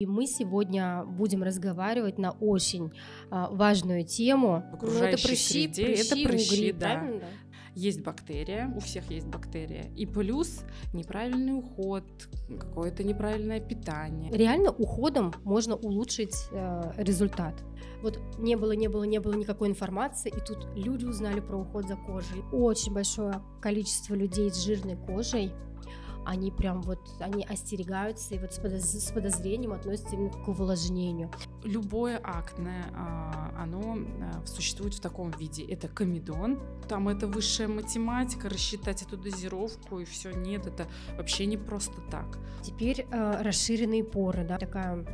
И мы сегодня будем разговаривать на очень а, важную тему. Ну, Окружающей это прыщи, среде, прыщи, это прыщи, угри, да. Есть бактерия, у всех есть бактерия. И плюс неправильный уход, какое-то неправильное питание. Реально уходом можно улучшить э, результат. Вот не было, не было, не было никакой информации, и тут люди узнали про уход за кожей. Очень большое количество людей с жирной кожей они прям вот, они остерегаются и вот с подозрением относятся именно к увлажнению. Любое акне, а, оно а, существует в таком виде. Это комедон, там это высшая математика, рассчитать эту дозировку и все. Нет, это вообще не просто так. Теперь а, расширенные поры, да, такая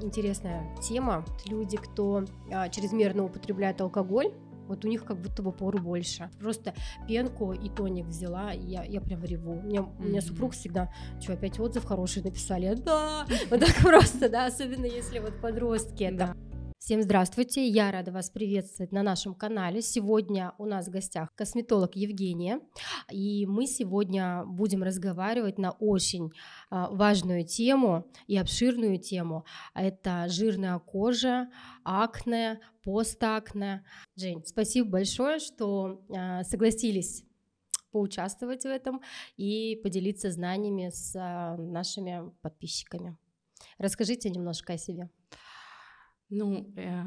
интересная тема. Люди, кто чрезмерно употребляет алкоголь, вот у них как будто бы пору больше. Просто пенку и тоник взяла, и я, я прям реву. У меня, mm-hmm. у меня супруг всегда, что, опять отзыв хороший написали? Да! Вот так просто, да, особенно если вот подростки да. Всем здравствуйте, я рада вас приветствовать на нашем канале. Сегодня у нас в гостях косметолог Евгения, и мы сегодня будем разговаривать на очень а, важную тему и обширную тему. Это жирная кожа, акне, постакне. Жень, спасибо большое, что а, согласились поучаствовать в этом и поделиться знаниями с а, нашими подписчиками. Расскажите немножко о себе. Ну, э,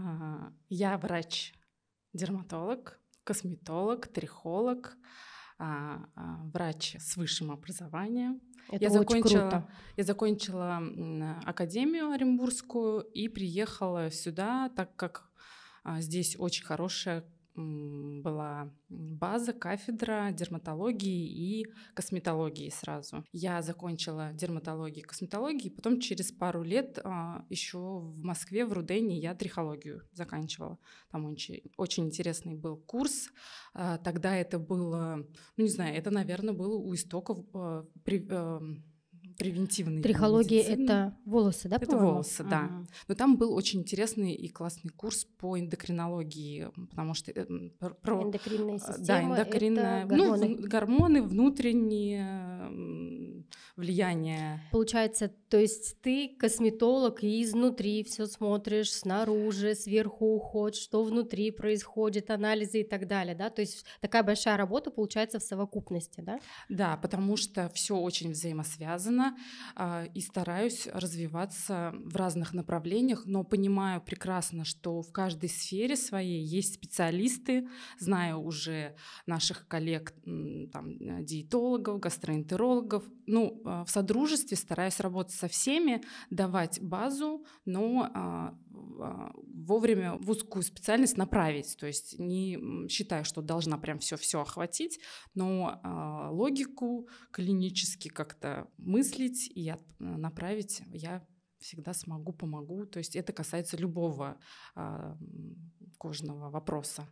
я врач-дерматолог, косметолог, трихолог, э, врач с высшим образованием. Это я очень закончила, круто. Я закончила академию Оренбургскую и приехала сюда, так как а, здесь очень хорошая была база, кафедра дерматологии и косметологии сразу. Я закончила дерматологию и косметологию, и потом через пару лет а, еще в Москве, в Рудене, я трихологию заканчивала. Там очень, очень интересный был курс. А, тогда это было, ну не знаю, это, наверное, было у истоков а, при, превентивный. Трихология медицины. это волосы, да? Это волосы, а -а -а. да. Но там был очень интересный и классный курс по эндокринологии, потому что э, про эндокринная э, система, да, эндокринная, это гормоны. ну гормоны внутренние влияние. Получается, то есть ты косметолог и изнутри все смотришь, снаружи, сверху уход, что внутри происходит, анализы и так далее, да? То есть такая большая работа получается в совокупности, да? Да, потому что все очень взаимосвязано а, и стараюсь развиваться в разных направлениях, но понимаю прекрасно, что в каждой сфере своей есть специалисты, знаю уже наших коллег, там, диетологов, гастроэнтерологов, ну, а, в содружестве стараюсь работать со всеми, давать базу, но а, а, вовремя в узкую специальность направить. То есть не считаю, что должна прям все-все охватить, но логику клинически как-то мыслить и направить я всегда смогу, помогу. То есть это касается любого кожного вопроса.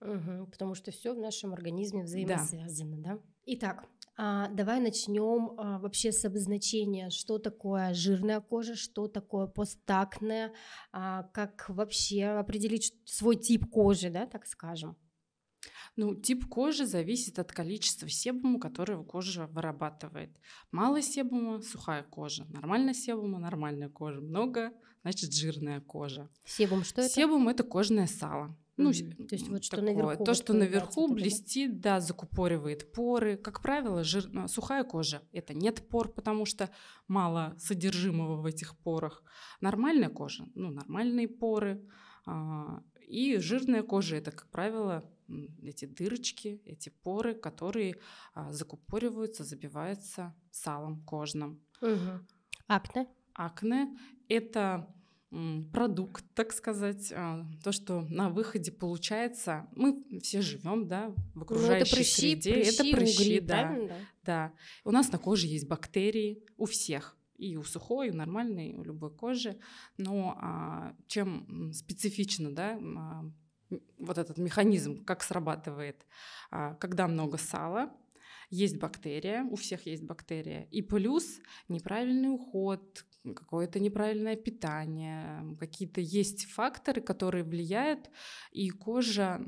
Угу, потому что все в нашем организме взаимосвязано, да. да? Итак, а, давай начнем а, вообще с обозначения, что такое жирная кожа, что такое постакне, а, как вообще определить свой тип кожи, да, так скажем. Ну, тип кожи зависит от количества себума, которое кожа вырабатывает. Мало себума – сухая кожа. Нормально себума – нормальная кожа. Много – значит жирная кожа. Себум что это? Себум – это кожное сало. Ну, то есть вот что такое. наверху. То, вот э, наверху блестит, да? закупоривает поры. Как правило, жир... Э, сухая кожа – это нет пор, потому что мало содержимого в этих порах. Нормальная кожа, ну, нормальные поры. А, и жирная кожа – это, как правило, эти дырочки, эти поры, которые а, закупориваются, забиваются салом кожным. Угу. Акне? Акне – это продукт, так сказать, а, то, что на выходе получается. Мы все живем, да, в окружающей ну, это прыщи, среде. Прыщи, это прыщи, угри, да, правильно? да. У нас на коже есть бактерии у всех и у сухой, и у нормальной, и у любой кожи. Но а, чем специфично, да, а, вот этот механизм, как срабатывает, а, когда много сала, есть бактерия, у всех есть бактерия, и плюс неправильный уход, какое-то неправильное питание, какие-то есть факторы, которые влияют, и кожа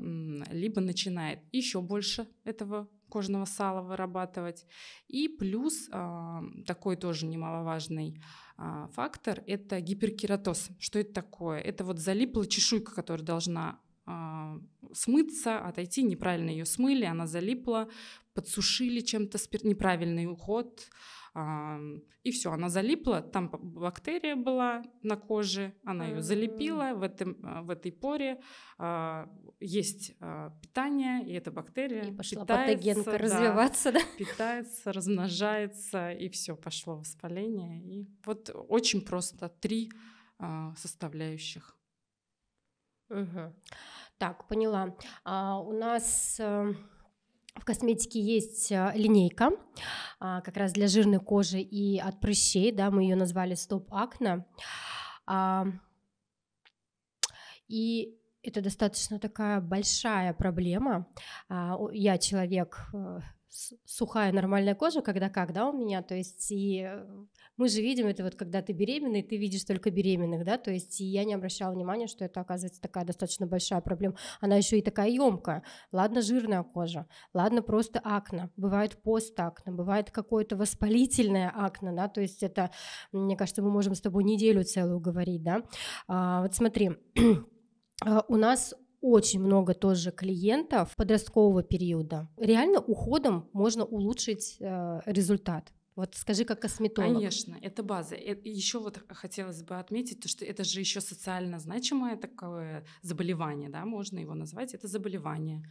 либо начинает еще больше этого кожного сала вырабатывать. И плюс а, такой тоже немаловажный а, фактор – это гиперкератоз. Что это такое? Это вот залипла чешуйка, которая должна а, смыться, отойти, неправильно ее смыли, она залипла, подсушили чем-то спирт, неправильный уход, а, и все, она залипла, там бактерия была на коже, она ее залепила в, этом, а, в этой поре, есть питание, и эта бактерия и пошла питается, да, развиваться, да? питается, размножается, и все, пошло воспаление. И вот очень просто три составляющих. Угу. Так, поняла. А, у нас эм, в косметике есть э, линейка, а, как раз для жирной кожи и от прыщей, да, мы ее назвали Стоп Акна. И это достаточно такая большая проблема. А, я человек э, сухая нормальная кожа, когда как, да, у меня, то есть и э, мы же видим это вот, когда ты беременный, ты видишь только беременных, да, то есть и я не обращала внимания, что это оказывается такая достаточно большая проблема, она еще и такая емкая, ладно жирная кожа, ладно просто акна, бывает постакна, бывает какое-то воспалительное акна, да, то есть это, мне кажется, мы можем с тобой неделю целую говорить, да, а, вот смотри, а, у нас очень много тоже клиентов подросткового периода. Реально уходом можно улучшить э, результат. Вот скажи, как косметолог. Конечно, это база. Э, еще вот хотелось бы отметить, то, что это же еще социально значимое такое заболевание, да, можно его назвать, это заболевание.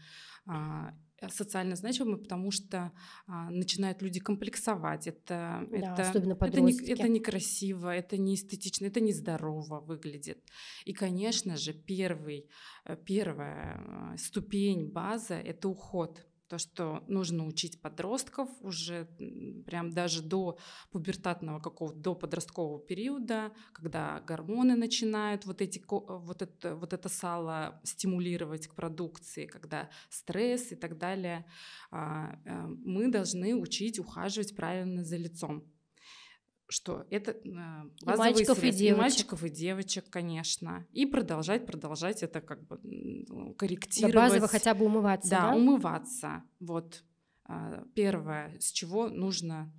А, э, социально значимыми, потому что а, начинают люди комплексовать. Это, да, это, особенно подростки. это, не, это некрасиво, это не эстетично, это нездорово выглядит. И, конечно же, первый, э, первая э, ступень, база — это уход то, что нужно учить подростков уже прям даже до пубертатного какого-то, до подросткового периода, когда гормоны начинают вот, эти, э, вот, это, э, вот это сало стимулировать к продукции, когда стресс и так далее, а, э, мы должны учить ухаживать правильно за лицом что это а, базовые и мальчиков средства, и девочек. мальчиков и девочек, конечно, и продолжать, продолжать это как бы корректировать. До базово хотя бы умываться. Да, да? умываться. Вот а, первое, с чего нужно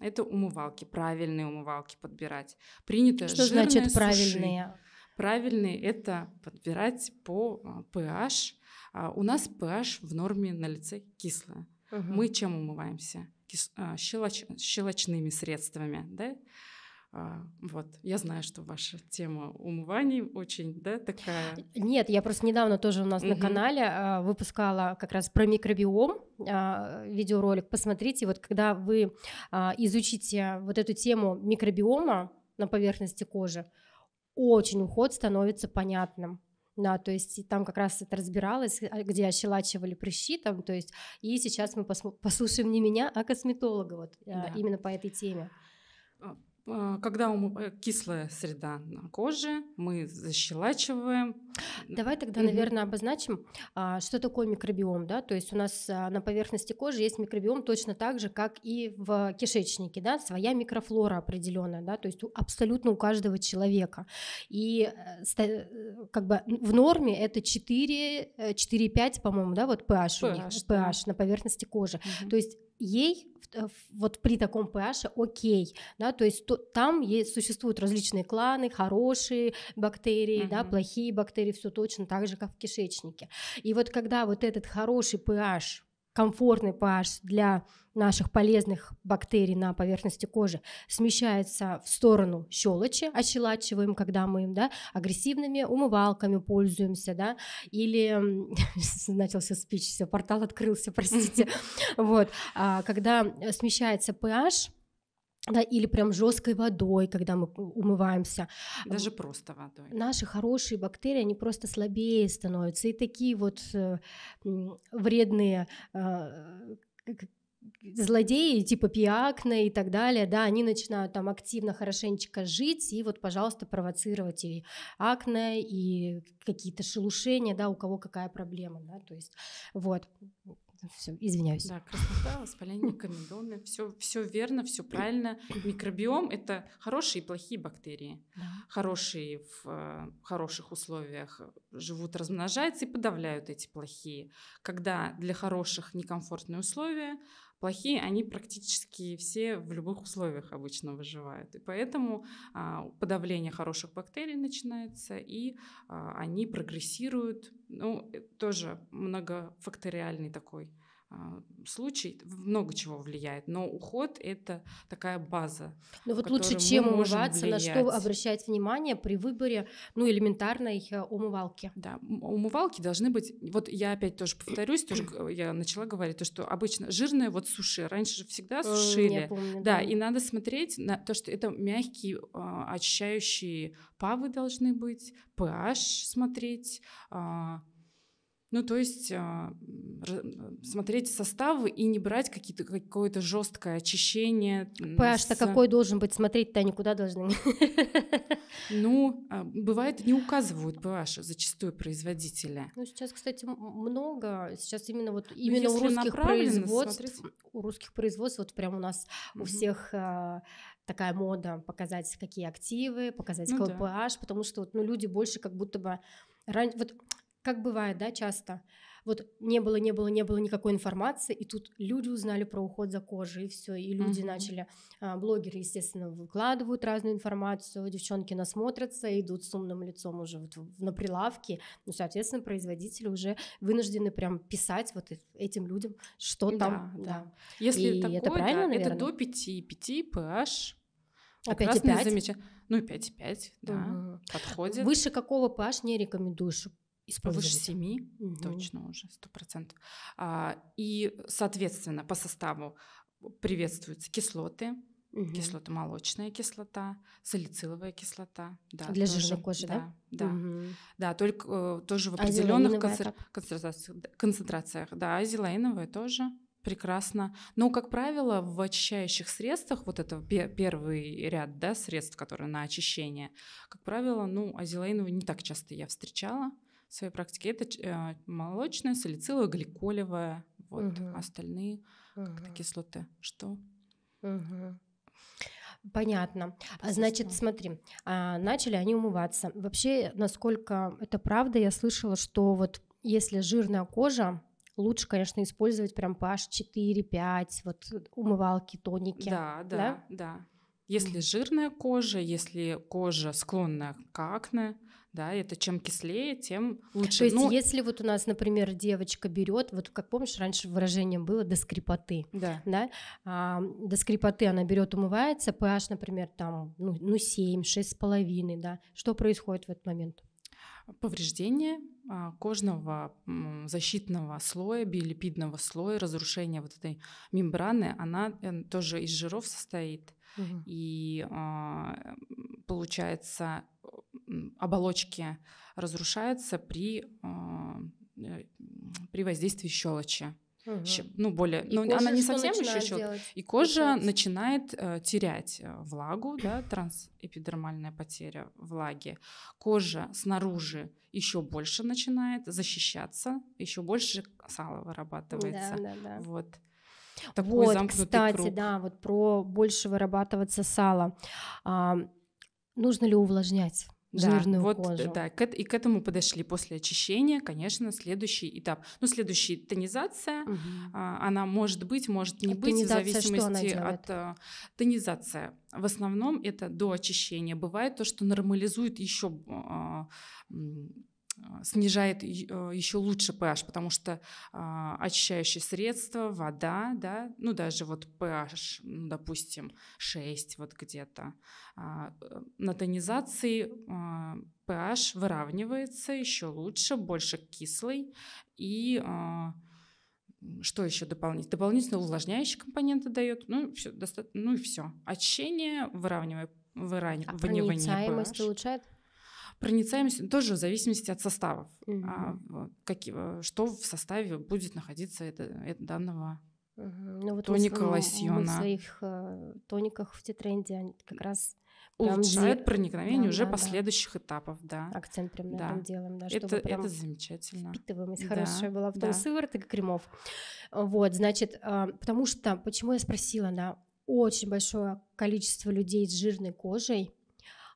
это умывалки, правильные умывалки подбирать. Принято Что жирные значит правильные? Правильные это подбирать по а, pH. У нас pH в норме на лице кислое. Угу. Мы чем умываемся? Кис, а, щелоч, щелочными средствами, да? А, вот, я знаю, что ваша тема умываний очень, да, такая. Нет, я просто недавно тоже у нас угу. на канале а, выпускала как раз про микробиом а, видеоролик. Посмотрите, вот когда вы а, изучите вот эту тему микробиома на поверхности кожи, очень уход становится понятным. Да, то есть там как раз это разбиралось, э, а, где ощелачивали прыщи там, то есть, и сейчас мы послушаем не меня, а косметолога вот а, да. именно по этой теме. А, когда у э, кислая среда на коже, мы защелачиваем. Давай тогда, наверное, обозначим, а, что такое микробиом, да, то есть у нас а, на поверхности кожи есть микробиом точно так же, как и в кишечнике, да, своя микрофлора определенная, да, то есть абсолютно у каждого человека. И э, э, как бы в норме это 4, 4,5, по-моему, да, вот pH, pH у них, pH на поверхности кожи. mm То есть ей э, вот при таком pH окей, да, то есть то, там есть, существуют различные кланы, хорошие бактерии, mm-hmm. да, плохие бактерии, все точно так же, как в кишечнике. И вот когда вот этот хороший pH комфортный pH для наших полезных бактерий на поверхности кожи смещается в сторону щелочи, ощелачиваем, когда мы им, да, агрессивными умывалками пользуемся, да, или начался спич, все, портал открылся, простите, вот, а, когда э, смещается pH, да, или прям жесткой водой, когда мы умываемся. Даже просто водой. Наши хорошие бактерии, они просто слабее становятся. И такие вот э, вредные э, злодеи типа пиакна и так далее, да, они начинают там активно хорошенечко жить и вот, пожалуйста, провоцировать и акне, и какие-то шелушения, да, у кого какая проблема, да, то есть вот все, извиняюсь. Да, краснота, воспаление комедоны, все, все верно, все правильно. Микробиом — это хорошие и плохие бактерии. Да. Хорошие в э, хороших условиях живут, размножаются и подавляют эти плохие. Когда для хороших некомфортные условия, Плохие, они практически все в любых условиях обычно выживают. И поэтому а, подавление хороших бактерий начинается, и а, они прогрессируют. Ну, э, тоже многофакториальный такой а, случай много чего влияет, но уход это такая база. Но ну, вот лучше, чем умываться, влиять. на что обращать внимание при выборе, ну элементарной э, умывалки. Да, умывалки должны быть. Вот я опять тоже повторюсь, тоже э, я начала говорить то, что обычно жирное вот суши, раньше же всегда сушили. Я помню, да, да, и надо смотреть на то, что это мягкие а, очищающие павы должны быть, pH смотреть, а, ну, то есть а, смотреть составы и не брать какие-то, какое-то жесткое очищение. паш то с... какой должен быть? Смотреть-то никуда куда должны? Ну, а, бывает, не указывают PH зачастую производителя. Ну, сейчас, кстати, много. Сейчас именно вот ну, именно у русских производств, смотрите. у русских производств, вот прям у нас mm-hmm. у всех а, такая мода показать, какие активы, показать ну, какой да. PH, потому что вот ну, люди больше как будто бы Ран... Вот как бывает, да, часто. Вот не было, не было, не было никакой информации, и тут люди узнали про уход за кожей, и все, и люди mm-hmm. начали, а, блогеры, естественно, выкладывают разную информацию, девчонки насмотрятся, идут с умным лицом уже вот на прилавке, ну, соответственно, производители уже вынуждены прям писать вот этим людям, что да, там, да. да. Если и такое, это правильно, да, наверное? это до 5, 5 pH, Опять а раз 5,5? Замеч... Ну и 5,5, да, угу. подходит. Выше какого pH не рекомендуешь? Из повыше семи угу. точно уже, 100%. А, и, соответственно, по составу приветствуются кислоты, угу. кислота молочная кислота, салициловая кислота. Да, Для тоже, жирной кожи, да? Да, да. Угу. да только э, тоже в определенных концентрациях, концентрациях. Да, азелаиновая тоже. Прекрасно. Но, как правило, в очищающих средствах, вот это первый ряд да, средств, которые на очищение, как правило, ну, азелаиновую не так часто я встречала в своей практике. Это э, молочная, салициловая, гликолевая, вот угу. остальные угу. кислоты. Что? Угу. Понятно. А, значит, смотри, а, начали они умываться. Вообще, насколько это правда, я слышала, что вот если жирная кожа, лучше, конечно, использовать прям pH 4, 5, вот э, умывалки, тоники. Да, да, да. да. Если жирная кожа, если кожа склонна к акне, да, это чем кислее, тем лучше. То есть, ну, если вот у нас, например, девочка берет, вот как помнишь, раньше выражение было до скрипоты, да, да? А, до скрипоты она берет, умывается, pH, например, там, ну, ну 7, 6,5, да, что происходит в этот момент? повреждение а, кожного защитного слоя, биолипидного слоя, разрушение вот этой мембраны, она э, тоже из жиров состоит. Угу. И а, получается оболочки разрушается при, а, э, при воздействии щелочи. Угу. Ну, более, и ну, она не совсем еще щелка. И кожа получается. начинает э, терять э, влагу, да, трансэпидермальная потеря влаги. Кожа снаружи еще больше начинает защищаться, еще больше сала вырабатывается. Да, да, да. Вот. Такой вот, кстати, круг. да, вот про больше вырабатываться сала. А, нужно ли увлажнять? жирную вот, э, кожу. Да, и к этому подошли после очищения, конечно, следующий этап. Ну, следующая тонизация, угу. она может быть, может не а быть, в зависимости от э, тонизация. В основном это до очищения. Бывает то, что нормализует еще а, а, снижает а, еще лучше pH, потому что а, очищающие средства, вода, да, ну даже вот pH, ну, допустим, 6 вот где-то, а, э, на тонизации pH выравнивается еще лучше, больше кислый и что еще дополнить? Дополнительно увлажняющие компоненты дает. Ну, все, доста- ну и все. Очищение, выравнивание, выравнивание. А проницаемость pH. улучшает? Проницаемость тоже в зависимости от составов, угу. а, как, э, что в составе будет находиться это, это данного ну, вот тоника мы, лосьона. Мы в своих э, тониках в Титренде они как раз улучшают проникновение да, уже да, последующих да. этапов, да. Акцент прям на да. этом делаем, да, это, чтобы это замечательно. Впитываемость да, хорошая была в том да. сывороток и кремов. Вот, значит, э, потому что, почему я спросила, на очень большое количество людей с жирной кожей,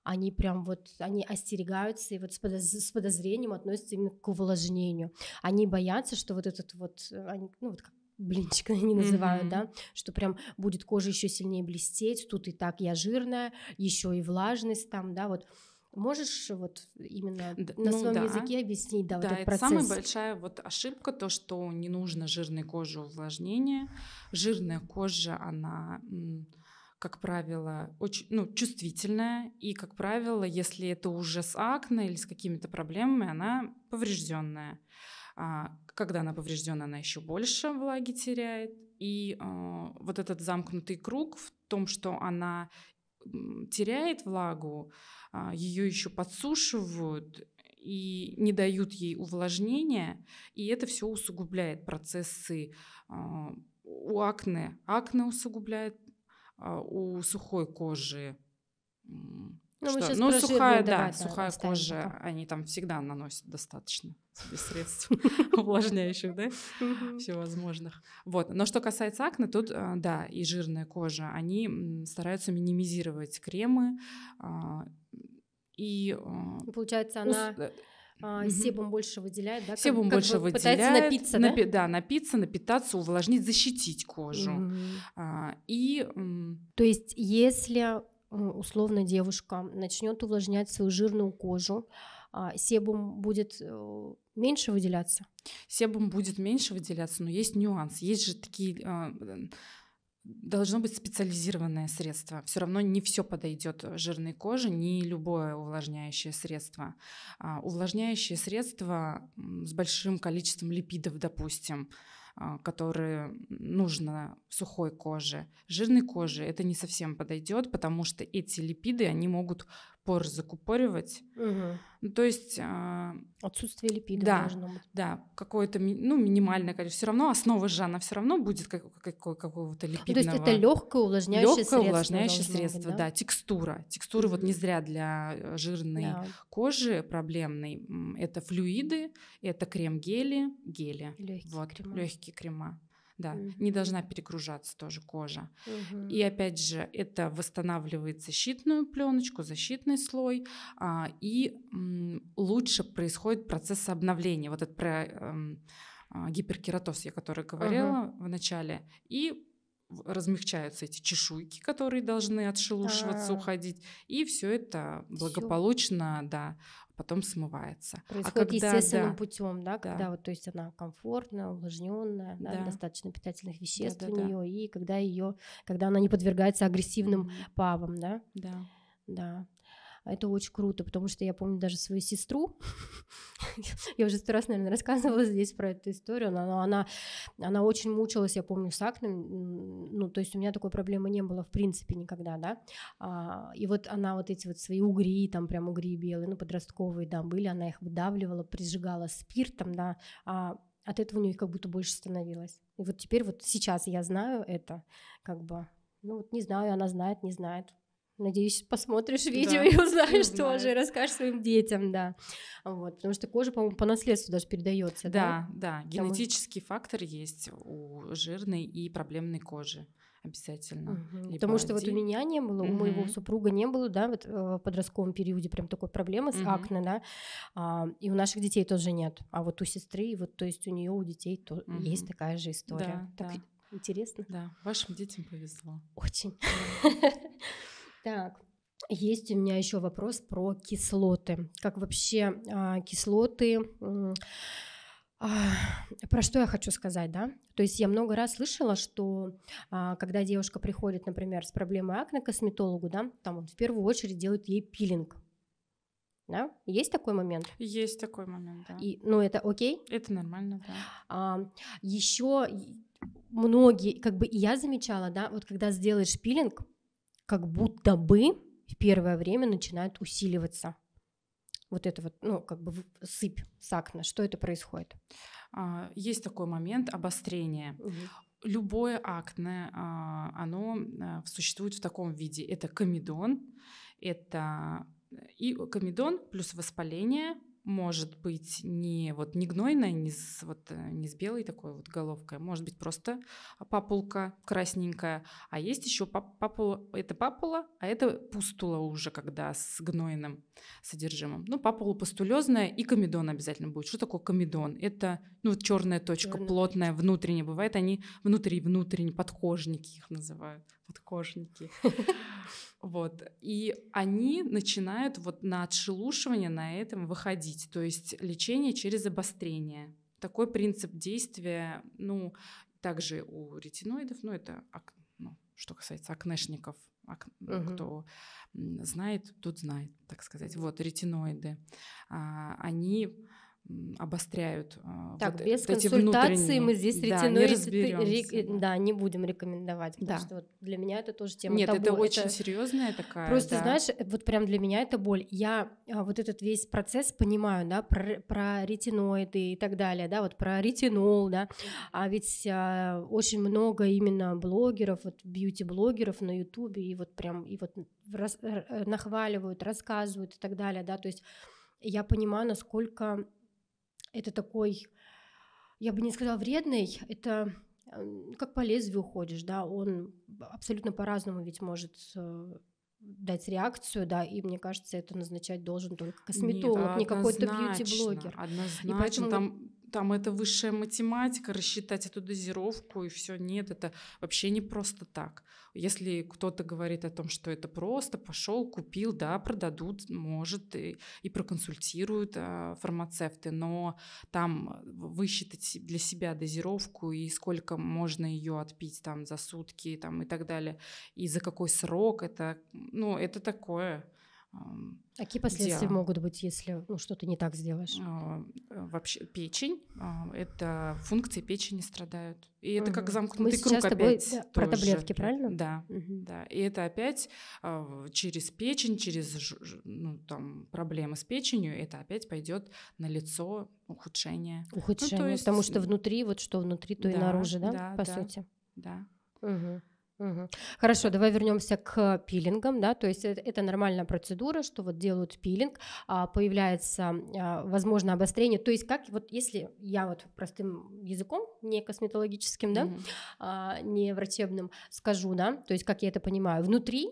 они прям вот, они остерегаются и вот с, подоз, с подозрением относятся именно к увлажнению. Они боятся, что вот этот вот, э, они, ну вот как блинчик они называют, mm-hmm. да, что прям будет кожа еще сильнее блестеть, тут и так я жирная, еще и влажность там, да, вот. Можешь вот именно да, на ну, своем да. языке объяснить, да, да вот этот это процесс? самая большая вот ошибка то, что не нужно жирной коже увлажнение. Жирная кожа, она как правило, очень ну, чувствительная, и, как правило, если это уже с акне или с какими-то проблемами, она поврежденная. А, когда она повреждена, она еще больше влаги теряет. И э, вот этот замкнутый круг в том, что она теряет влагу, э, ее еще подсушивают, и не дают ей увлажнения, и это все усугубляет процессы а, у акне. Акне усугубляет а, у сухой кожи ну, Мы ну сухая, да, давай, сухая да, кожа, потом. они там всегда наносят достаточно средств увлажняющих, да, всевозможных. Вот. Но что касается акне, тут, э, да, и жирная кожа, они стараются минимизировать кремы, а, и... Э, Получается, она э, Uh-huh. себум больше выделяет, да? Себум как, больше как бы выделяет. Пытается напиться, напи- да? да? напиться, напитаться, увлажнить, защитить кожу. Uh-huh. А, и... То есть если э, условно девушка начнет увлажнять свою жирную кожу, а, себум будет э, меньше выделяться? Себум будет меньше выделяться, но есть нюанс. Есть же такие э, должно быть специализированное средство. Все равно не все подойдет жирной коже, не любое увлажняющее средство. А, увлажняющее средство с большим количеством липидов, допустим, а, которые нужно сухой коже. Жирной коже это не совсем подойдет, потому что эти липиды, они могут поры закупоривать. Угу. то есть... Э, Отсутствие липидов да, должно быть. Да, какое-то ну, минимальное количество. Все равно основа же, она все равно будет как, как, какого-то липидного. Ну, то есть это легкое увлажняющее легкое средство. увлажняющее средство, быть, да? да. Текстура. Текстура угу. вот не зря для э, жирной да. кожи проблемной. Это флюиды, это крем-гели, гели. Легкие вот, крема. Легкие крема да, угу. не должна перегружаться тоже кожа. Угу. И опять же, это восстанавливает защитную пленочку, защитный слой, а, и м, лучше происходит процесс обновления. Вот этот про э, гиперкератоз, я который говорила угу. в начале, и размягчаются эти чешуйки, которые должны отшелушиваться, а. уходить, и все это благополучно, да, потом смывается. А Происходит а когда, естественным да, путем, да, когда да. вот, то есть она комфортная, увлажненная, да, да. достаточно питательных веществ да, да, у нее, да. и когда ее, когда она не подвергается агрессивным павам, да. Да. Да. А это очень круто, потому что я помню даже свою сестру. Я уже сто раз, наверное, рассказывала здесь про эту историю, но она, она она очень мучилась, я помню, с акнами. Ну, то есть у меня такой проблемы не было в принципе никогда, да. А, и вот она вот эти вот свои угри, там прям угри белые, ну, подростковые, да, были, она их выдавливала, прижигала спиртом, да, а от этого у нее как будто больше становилось. И вот теперь вот сейчас я знаю это, как бы, ну вот не знаю, она знает, не знает, Надеюсь, посмотришь видео да. и узнаешь и тоже, и расскажешь своим детям, да. Вот, потому что кожа, по-моему, по наследству даже передается. Да, да, да. генетический потому... фактор есть у жирной и проблемной кожи обязательно. Угу. Потому что один. вот у меня не было, угу. у моего супруга не было, да, вот э, в подростковом периоде прям такой проблемы с угу. акне, да, а, и у наших детей тоже нет, а вот у сестры, вот то есть у нее у детей то угу. есть такая же история. Да, так да. интересно. Да, вашим детям повезло. Очень. Так, есть у меня еще вопрос про кислоты. Как вообще а, кислоты? А, про что я хочу сказать, да? То есть я много раз слышала, что а, когда девушка приходит, например, с проблемой акне к косметологу, да, там он в первую очередь делает ей пилинг. Да? Есть такой момент? Есть такой момент, да. И, ну, это окей? Это нормально, да. А, еще многие, как бы я замечала, да, вот когда сделаешь пилинг, как будто бы в первое время начинает усиливаться вот это вот, ну, как бы сыпь сакна, что это происходит? А, есть такой момент обострения. Угу. Любое акне, а, оно а, существует в таком виде. Это комедон, это и комедон плюс воспаление может быть не вот не гнойная, не с, вот, э, не с белой такой вот головкой, а может быть просто папулка красненькая, а есть еще папула, это папула, а это пустула уже, когда с гнойным содержимым. Ну, папула пустулезная и комедон обязательно будет. Что такое комедон? Это ну, вот черная точка, черная плотная, точка. внутренняя. Бывает, они внутри-внутренние, подкожники их называют, подкожники. Вот. И они начинают вот на отшелушивание на этом выходить, то есть лечение через обострение. Такой принцип действия, ну, также у ретиноидов, ну, это ну, что касается акнешников, ак, угу. кто знает, тут знает, так сказать. Вот ретиноиды, а, они обостряют. А, так, вот без эти консультации мы здесь да, ретиноид не да, не будем рекомендовать, потому да. что вот для меня это тоже тема Нет, табу. это очень это... серьезная такая. Просто, да. знаешь, э, вот прям для меня это боль. Я а, вот этот весь процесс понимаю, да, про, про ретиноиды и так далее, да, вот про ретинол, да, а ведь а, очень много именно блогеров, вот бьюти-блогеров на ютубе, и вот прям, и вот рас, нахваливают, рассказывают и так далее, да, то есть я понимаю, насколько это такой, я бы не сказала вредный, это как по лезвию ходишь, да, он абсолютно по-разному ведь может э, дать реакцию, да, и мне кажется, это назначать должен только косметолог, Нет, не какой-то бьюти-блогер. Однозначно, и поэтому... там там это высшая математика, рассчитать эту дозировку и все. Нет, это вообще не просто так. Если кто-то говорит о том, что это просто, пошел, купил, да, продадут, может, и, и проконсультируют а, фармацевты, но там э, высчитать для себя дозировку и сколько можно ее отпить там за сутки там, и так далее, и за какой срок, это, ну, это такое а какие последствия где, могут быть, если ну, что-то не так сделаешь? А, э, вообще печень, а, это функции печени страдают. И это угу. как замкнутый Мы круг сейчас опять. Тобой, да, про таблетки, правильно? Да, угу. да. И это опять через печень, через ну, там, проблемы с печенью, это опять пойдет на лицо ухудшение. Ухудшение, ну, то есть, потому что внутри, вот что внутри, то да, и наружу, да, да по да, сути? Да. Угу. Угу. Хорошо, давай вернемся к пилингам, да, то есть это, это нормальная процедура, что вот делают пилинг, а, появляется, а, возможно, обострение, то есть как вот если я вот простым языком, не косметологическим, да, угу. а, не врачебным, скажу, да, то есть как я это понимаю, внутри,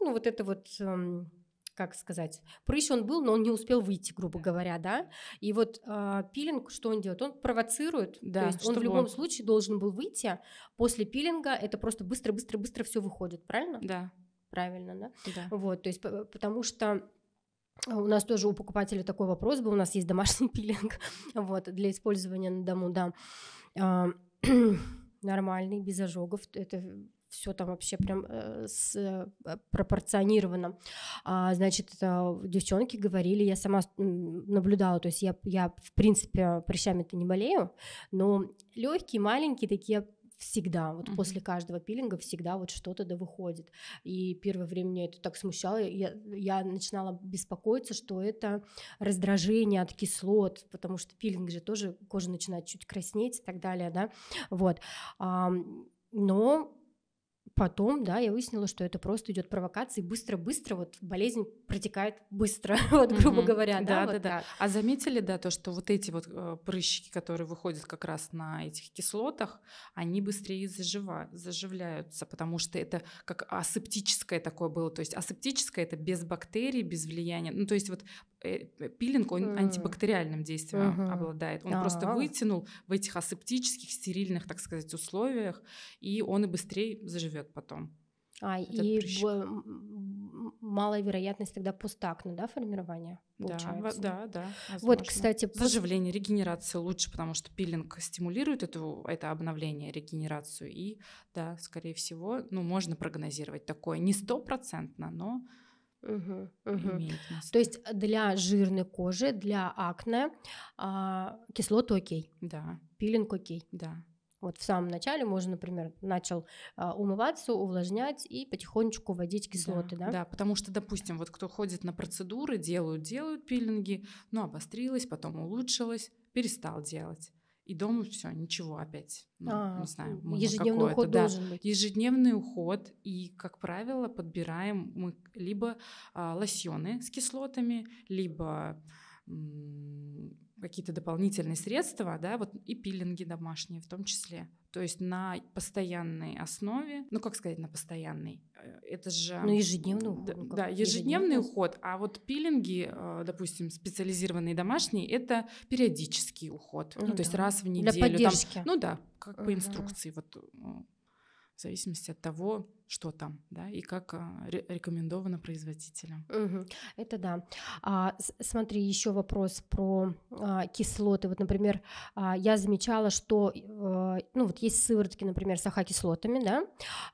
ну вот это вот эм, как сказать, прыщ он был, но он не успел выйти, грубо говоря, да. И вот э, пилинг, что он делает? Он провоцирует, да, то есть он в любом случае должен был выйти. После пилинга это просто быстро-быстро-быстро все выходит, правильно? Да. Правильно, да? да. Вот, то есть потому что у нас тоже у покупателя такой вопрос был, у нас есть домашний пилинг вот, для использования на дому, да. А, нормальный, без ожогов, это все там вообще прям э, с, э, э пропорционировано. А, значит, э, девчонки говорили, я сама наблюдала, то есть я, я в принципе прыщами-то не болею, но легкие, маленькие такие всегда, вот mm-hmm. после каждого пилинга всегда вот что-то да выходит. И первое время меня это так смущало, я, я начинала беспокоиться, что это раздражение от кислот, потому что пилинг же тоже, кожа начинает чуть краснеть и так далее, да, вот. но Потом, да, я выяснила, что это просто идет провокация, и быстро-быстро вот болезнь протекает быстро, вот грубо mm-hmm. говоря, да, да, вот да, да. А заметили, да, то, что вот эти вот э, прыщики, которые выходят как раз на этих кислотах, они быстрее зажива, заживляются, потому что это как асептическое такое было, то есть асептическое это без бактерий, без влияния, ну то есть вот э, пилинг он mm. антибактериальным действием mm-hmm. обладает, он а просто вытянул в этих асептических стерильных, так сказать, условиях, и он и быстрее заживет лет потом. А, и прыщик. малая вероятность тогда постакна, да, формирования? Получается. Да, да, да. Возможно. Вот, кстати... Пост... Заживление, регенерация лучше, потому что пилинг стимулирует эту, это обновление, регенерацию. И, да, скорее всего, ну, можно прогнозировать такое. Не стопроцентно, но Угу, угу. То есть для жирной кожи, для акне а, кислоту окей. Да. Пилинг окей. Да. Вот в самом начале можно, например, начал э, умываться, увлажнять и потихонечку вводить кислоты, да, да? Да, потому что, допустим, вот кто ходит на процедуры, делают, делают пилинги, но обострилось, потом улучшилось, перестал делать. И дома все, ничего опять. Ну, а, не знаю, ежедневный уход да. должен быть. Ежедневный уход. И, как правило, подбираем мы либо а, лосьоны с кислотами, либо м- какие-то дополнительные средства, да, вот и пилинги домашние в том числе. То есть на постоянной основе, ну как сказать, на постоянной, э, это же... Ну ежедневный уход. Да, ну, да ежедневный, ежедневный уход, а вот пилинги, э, допустим, специализированные домашние, это периодический уход, ну, ну, да. то есть раз в неделю. Для поддержки. Там, ну да, как угу. по инструкции, вот э, в зависимости от того, что там, да, и как а, рекомендовано производителям. Угу. Это да. А, смотри, еще вопрос про а, кислоты. Вот, например, а, я замечала, что, а, ну, вот есть сыворотки, например, с ахакислотами, да,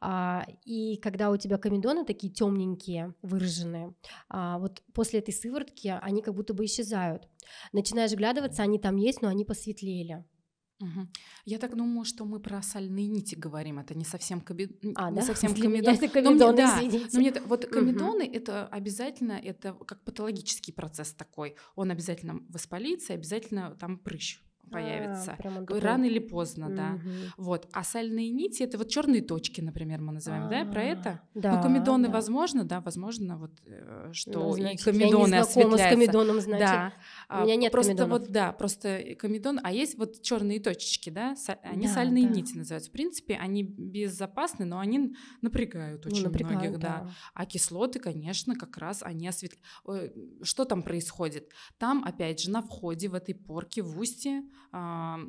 а, и когда у тебя комедоны такие темненькие, выраженные, а, вот после этой сыворотки они как будто бы исчезают. Начинаешь глядываться, они там есть, но они посветлели. Угу. Я так думаю, что мы про сальные нити говорим. Это не совсем, коби... а, не да? совсем комедон. это комедоны, но мне, да, извините. но мне, вот комедоны угу. это обязательно, это как патологический процесс такой. Он обязательно воспалится, обязательно там прыщ появится. А, Рано или поздно, mm-hmm. да. Вот. А сальные нити это вот черные точки, например, мы называем, А-а-а. да, про это. А, ну, да, ну, комедоны, да. возможно, да, возможно, вот э, что ну, значит, и комедоны я не знакома с комедоном, значит. Да. У меня а, нет просто комедонов. вот да, просто э, комедон, а есть вот черные точечки, да, они да, сальные да. нити называются. В принципе, они безопасны, но они напрягают ну, очень ну, напрягают, многих, да. да. А кислоты, конечно, как раз они осветляют. Что там происходит? Там опять же на входе в этой порке в устье а,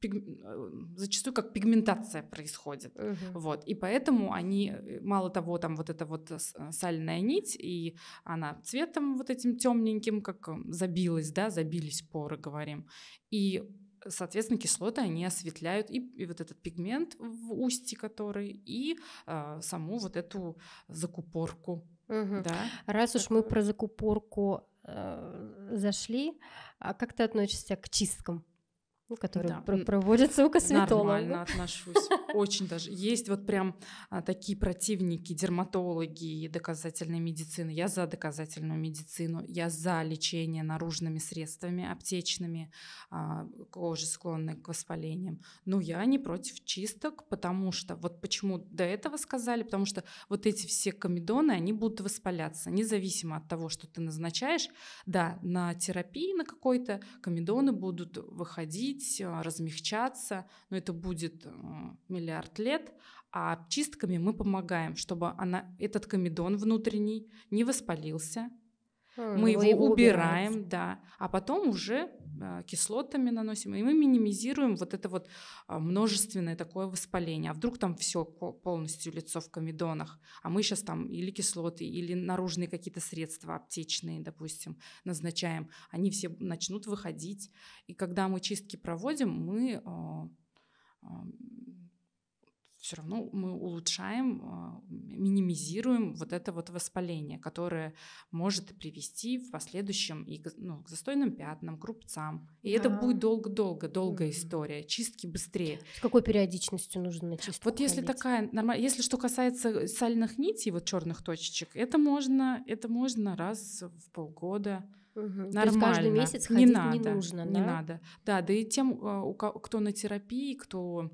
пиг... Э, зачастую как пигментация происходит, угу. вот, и поэтому они э, мало того там вот эта вот э, сальная нить и она цветом вот этим темненьким как забилась, да, забились поры, говорим, и соответственно, кислоты они осветляют и, и вот этот пигмент в устье, который, и э, саму вот эту закупорку. Угу. Да? Раз уж мы про закупорку Э, зашли. А как ты относишься к чисткам? который да. пр- проводится у косметолога. Нормально отношусь. Очень даже. Есть вот прям а, такие противники, дерматологи и доказательной медицины. Я за доказательную медицину, я за лечение наружными средствами, аптечными, а, кожи склонной к воспалениям. Но я не против чисток, потому что вот почему до этого сказали, потому что вот эти все комедоны, они будут воспаляться, независимо от того, что ты назначаешь. Да, на терапии на какой-то комедоны будут выходить, топить, э, размягчаться, но это будет миллиард лет, а чистками мы помогаем, чтобы она, этот комедон внутренний не воспалился, мы его, его убираем, убираете. да, а потом уже э, кислотами наносим, и мы минимизируем вот это вот э, множественное такое воспаление. А вдруг там все полностью лицо в комедонах, а мы сейчас там или кислоты, или наружные какие-то средства аптечные, допустим, назначаем, они все начнут выходить. И когда мы чистки проводим, мы э, все равно мы улучшаем, а, минимизируем вот это вот воспаление, которое может привести в последующем и ну, к застойным пятнам, к рубцам. И а это будет долго-долго, долгая mm-hmm. история. Чистки быстрее. С какой периодичностью нужно на чистку? Вот ходить? если такая нормальная, если что касается сальных нитей, вот черных точечек, это можно, это можно раз в полгода. Угу. Нормально. То есть каждый месяц ходить не, надо, не нужно, не да? надо. Да, да и тем, а, кто на терапии, кто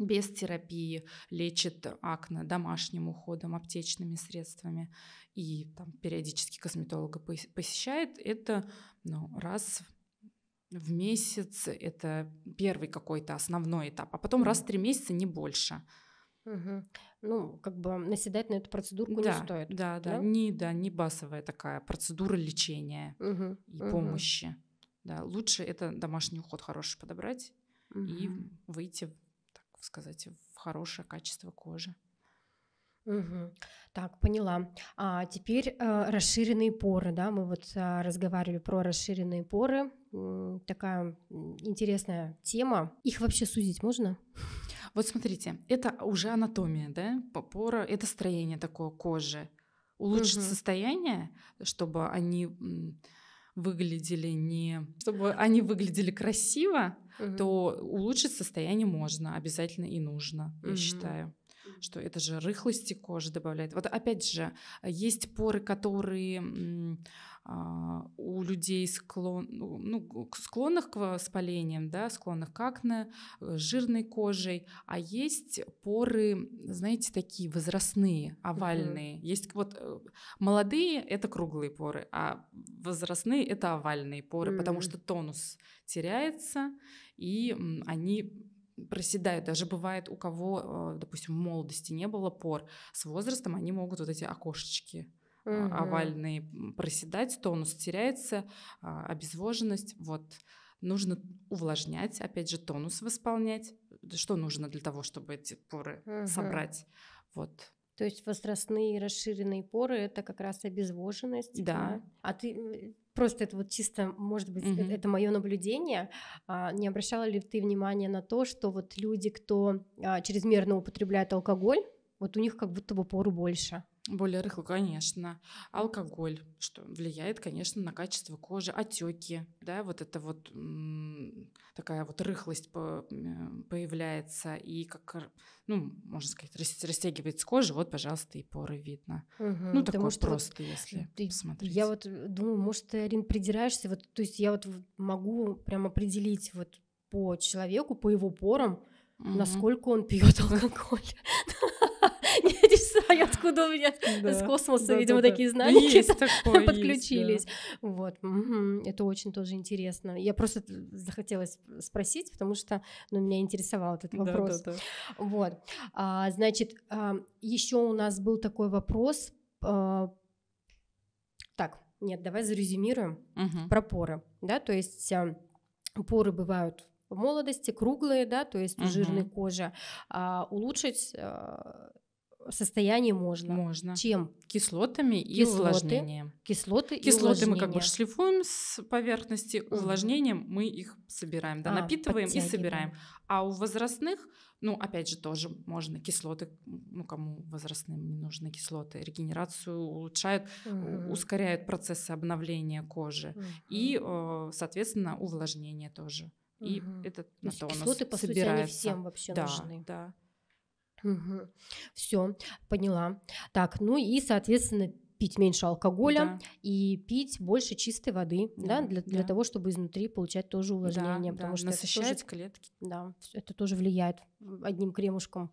без терапии, лечит акне домашним уходом, аптечными средствами и там, периодически косметолога посещает, это ну, раз в месяц, это первый какой-то основной этап, а потом раз в три месяца не больше. Угу. Ну, как бы наседать на эту процедуру да, не стоит. Да, да, да, не, да, не басовая такая процедура лечения угу, и угу. помощи. Да, лучше это домашний уход хороший подобрать угу. и выйти сказать, в хорошее качество кожи. Угу. Так, поняла. А теперь э, расширенные поры, да, мы вот э, разговаривали про расширенные поры, э, такая интересная тема. Их вообще судить можно? Вот смотрите, это уже анатомия, да, пора, это строение такое кожи, улучшить угу. состояние, чтобы они выглядели не... Чтобы они выглядели красиво, угу. то улучшить состояние можно обязательно и нужно, угу. я считаю что это же рыхлости кожи добавляет. Вот опять же, есть поры, которые а, у людей склон, ну, склонных к воспалениям, да, склонных к акне, э, жирной кожей, а есть поры, знаете, такие возрастные, овальные. Угу. Есть вот э, молодые — это круглые поры, а возрастные — это овальные поры, угу. потому что тонус теряется, и они проседают. Даже бывает у кого, э, допустим, в молодости не было пор, с возрастом они могут вот эти окошечки угу. овальные проседать, тонус теряется, а, обезвоженность, вот. Нужно увлажнять, опять же, тонус восполнять. Э, что нужно для того, чтобы эти поры угу. собрать? Вот. То есть возрастные расширенные поры это как раз обезвоженность. Да. да? А ты э, Просто это вот чисто, может быть, mm-hmm. это, мое наблюдение. А, не обращала ли ты внимание на то, что вот люди, кто а, чрезмерно употребляет алкоголь, вот у них как будто бы пору больше. Более рыхло, конечно. Алкоголь, что влияет, конечно, на качество кожи, отеки, да, вот это вот такая вот рыхлость появляется и как, ну, можно сказать, растягивается кожа, вот, пожалуйста, и поры видно. Угу, ну, такое что просто, вот, если ты, посмотреть. Я вот э, думаю, может, ты, Арин, придираешься, вот, то есть я вот могу прям определить вот по человеку, по его порам, угу. насколько он пьет алкоголь. Я не знаю, откуда у меня с космоса, видимо, такие знания подключились. Вот, это очень тоже интересно. Я просто захотелась спросить, потому что ну, меня интересовал этот вопрос. Вот, а, значит, а, еще у нас был такой вопрос. А, так, нет, давай зарезюмируем угу. про поры, да, то есть поры бывают в молодости, круглые, да, то есть угу. жирной кожи, а, улучшить состоянии можно. Можно. Чем? Кислотами и Кислоты, увлажнением. Кислоты и Кислоты мы как бы шлифуем с поверхности, увлажнением мы их собираем, да, а, напитываем и собираем. А у возрастных, ну, опять же, тоже можно кислоты, ну, кому возрастным не нужны кислоты, регенерацию улучшают, угу. ускоряют процессы обновления кожи угу. и, э, соответственно, увлажнение тоже. И угу. этот на то кислоты, по собирается. сути, они всем вообще да, нужны. Да, да. Угу. Все, поняла. Так, ну и, соответственно, пить меньше алкоголя да. и пить больше чистой воды, да, да для, для того, чтобы изнутри получать тоже увлажнение, да, потому да. что насыщать это тоже, клетки. Да, это тоже влияет одним кремушком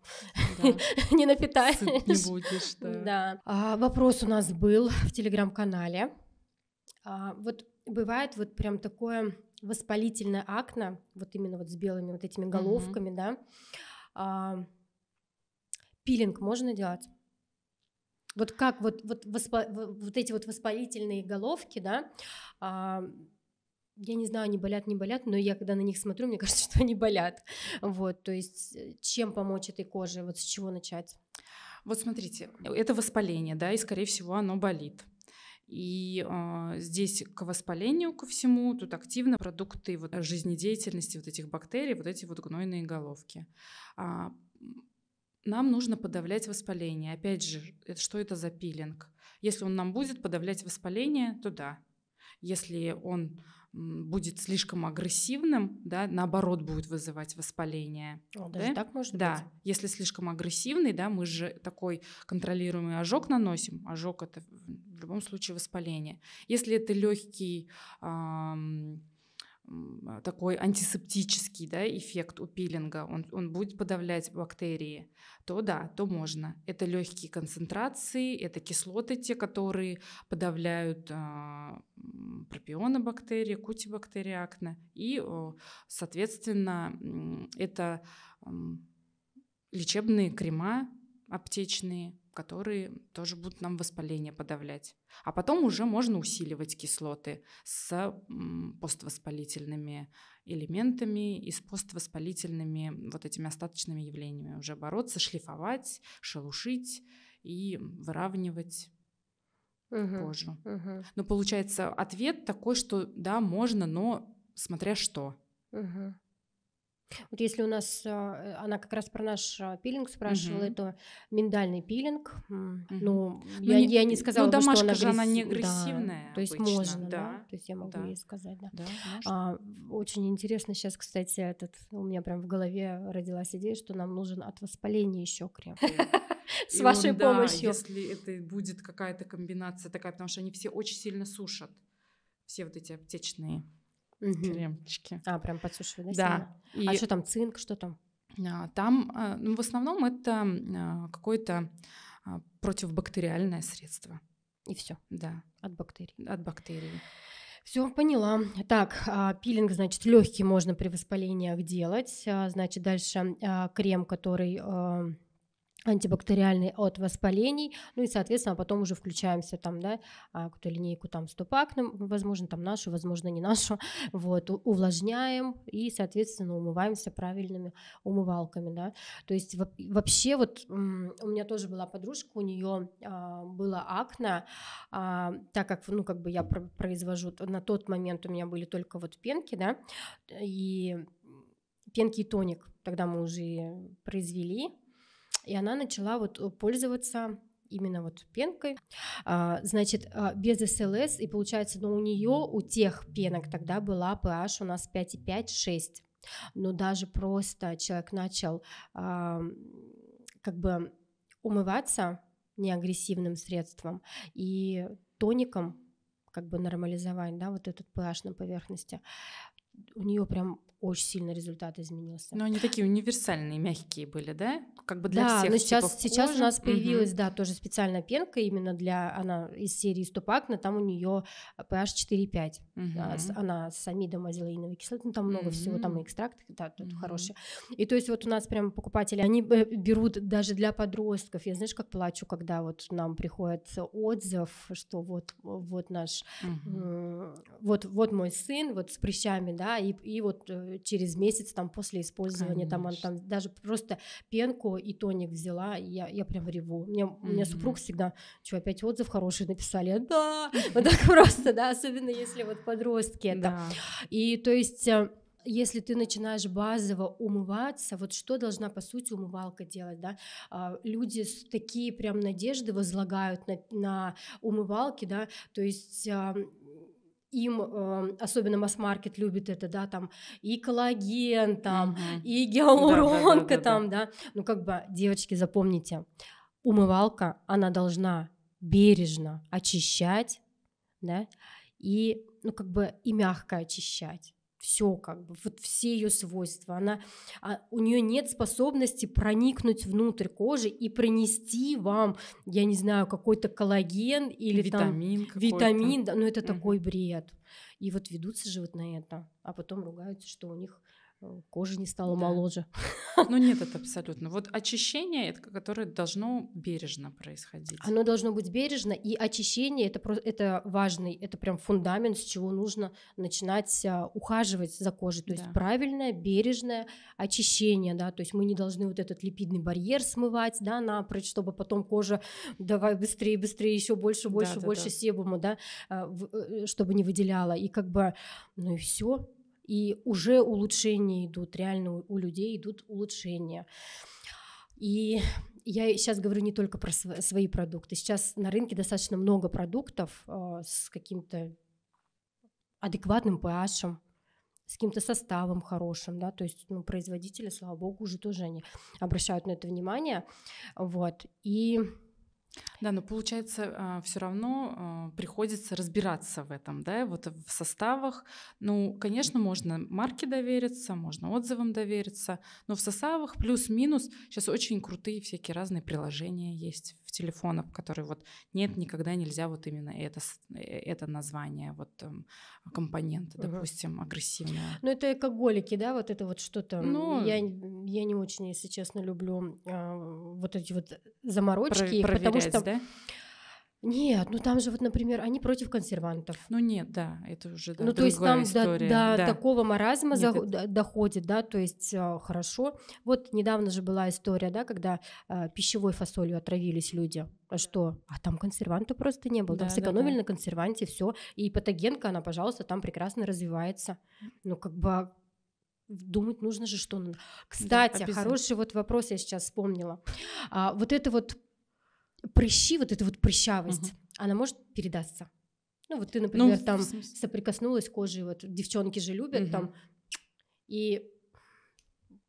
да. не напитаешь. Сыт не будешь, да. да. А, вопрос у нас был в телеграм-канале. А, вот бывает вот прям такое воспалительное акне, вот именно вот с белыми вот этими головками, mm-hmm. да. А, пилинг можно делать? Вот как вот, вот, воспо, вот эти вот воспалительные головки, да, а, я не знаю, они болят, не болят, но я когда на них смотрю, мне кажется, что они болят. Вот, то есть э, чем помочь этой коже, вот с чего начать? Вот смотрите, это воспаление, да, и, скорее всего, оно болит. И э, здесь к воспалению, ко всему, тут активно продукты вот, жизнедеятельности вот этих бактерий, вот эти вот гнойные головки. А, нам нужно подавлять воспаление. Опять же, э, что это за пилинг? Если он нам будет подавлять воспаление, то да. Если он будет слишком агрессивным, да, наоборот будет вызывать воспаление. О, да? даже так может да. быть? если слишком агрессивный, да, мы же такой контролируемый ожог наносим, ожог это в любом случае воспаление. Если это легкий эм, а, такой антисептический да, эффект у пилинга, он, он будет подавлять бактерии, то да, то можно. Это легкие концентрации, это кислоты те, которые подавляют э, пропионобактерии, кутибактерии акне, и, соответственно, это лечебные крема аптечные, которые тоже будут нам воспаление подавлять. А потом уже можно усиливать кислоты с поствоспалительными элементами и с поствоспалительными вот этими остаточными явлениями уже бороться, шлифовать, шелушить и выравнивать угу, кожу. Угу. Ну, но получается ответ такой, что да, можно, но смотря что. Угу. Вот если у нас э, она как раз про наш э, пилинг спрашивала, угу. это миндальный пилинг. Угу. Ну, ну я, не, я не сказала, ну, бы, что она, же она не агрессивная. Да, то есть можно, да. да. То есть я могу да. ей сказать, да. да а, очень интересно сейчас, кстати, этот у меня прям в голове родилась идея, что нам нужен от воспаления еще крем. С вашей ну помощью. Если это будет какая-то комбинация такая, потому что они все очень сильно сушат все вот эти аптечные угу. кремчики. А, прям подсушивали, да? А И... А что там, цинк, что там? А, там, э, ну, в основном это а, какое-то противобактериальное средство. И все. Да. От бактерий. От бактерий. Все, поняла. Так, пилинг, значит, легкий можно при воспалениях делать. Значит, дальше крем, который антибактериальный от воспалений, ну и, соответственно, потом уже включаемся там, да, а, какую-то линейку там ступак, возможно, там нашу, возможно, не нашу, вот, увлажняем и, соответственно, умываемся правильными умывалками, да, то есть вообще вот у меня тоже была подружка, у нее а, было акне, а, так как, ну, как бы я произвожу, на тот момент у меня были только вот пенки, да, и пенки и тоник тогда мы уже произвели, и она начала вот э, пользоваться именно вот пенкой, а, значит, а, без СЛС, и получается, но ну, у нее, у тех пенок тогда была PH у нас 5,5-6, но даже просто человек начал как бы умываться неагрессивным средством и тоником как бы нормализовать, да, вот этот PH на поверхности, у нее прям очень сильно результат изменился. Но они такие универсальные, мягкие были, да? Как бы для да, всех. Да, но типа, сейчас, типа сейчас кожи. у нас появилась, угу. да, тоже специальная пенка именно для, она из серии Стопакна, там у нее pH 4,5. Угу. А, она с амидом азелаиновой кислоты, ну там угу. много всего, там и экстракт, да, тут угу. хороший. И то есть вот у нас прям покупатели, они э, берут даже для подростков. Я знаешь, как плачу, когда вот нам приходит отзыв, что вот, вот наш, угу. вот, вот мой сын, вот с прыщами, да, и, и вот э, Э, через месяц там после использования, Конечно. там, там даже просто пенку и тоник взяла, и я, я прям реву. Мне, mm-hmm. У меня супруг всегда, что, опять отзыв хороший написали? да! Вот так просто, да, особенно если вот подростки это. И то есть э, если ты начинаешь базово умываться, вот что должна, по сути, умывалка делать, да? А, люди такие прям надежды возлагают на, на умывалки, да, то есть э, им, эм, особенно масс-маркет любит это, да, там и коллаген, там mm-hmm. и гиалуронка, да, да, да, там, да. Ну как бы, девочки, запомните, умывалка, она должна бережно очищать, да, и ну как бы и мягко очищать все как бы, вот все ее свойства. Она, а, у нее нет способности проникнуть внутрь кожи и принести вам, я не знаю, какой-то коллаген или витамин там витамин, да, но ну, это угу. такой бред. И вот ведутся же вот на это, а потом ругаются, что у них Э, кожа не стала да. моложе. Ну нет, это абсолютно. Вот очищение, это, которое должно бережно происходить. Оно должно быть бережно, и очищение это, это важный, это прям фундамент, с чего нужно начинать а, ухаживать за кожей. То да. есть правильное, бережное очищение, да, то есть мы не должны вот этот липидный барьер смывать, да, напрочь, чтобы потом кожа, давай быстрее, быстрее, еще больше, больше, да, да, больше да. себума, да, э, э, чтобы не выделяла. И как бы, ну и все, и уже улучшения идут, реально у людей идут улучшения. И я сейчас говорю не только про свои продукты. Сейчас на рынке достаточно много продуктов а, с каким-то адекватным pH, с каким-то составом хорошим, да, то есть ну, производители, слава богу, уже тоже они обращают на это внимание, вот, и да, но получается, а, все равно а, приходится разбираться в этом, да, вот в составах. Ну, конечно, можно марке довериться, можно отзывам довериться, но в составах плюс-минус сейчас очень крутые всякие разные приложения есть в телефонах, которые вот нет, никогда нельзя вот именно это, э, это название, вот там, эм, компоненты, допустим, агрессивные. Ну, это алкоголики, да, вот это вот что-то. Ну, я, я не очень, если честно, люблю а, вот эти вот заморочки, Про- потому что просто... да? Нет, ну там же вот, например, они против консервантов. Ну нет, да, это уже да, ну то есть там До, до да. такого маразма нет, за, это... доходит, да, то есть э, хорошо. Вот недавно же была история, да, когда э, пищевой фасолью отравились люди. А что? А там консерванта просто не было. Да, там сэкономили да, да. на консерванте все, и патогенка она, пожалуйста, там прекрасно развивается. Ну как бы а, думать нужно же, что Кстати, да, хороший вот вопрос я сейчас вспомнила. А, вот это вот прыщи, вот эта вот прыщавость, угу. она может передаться. Ну вот ты, ну, например, ну, там соприкоснулась кожей, вот девчонки же любят угу. там, и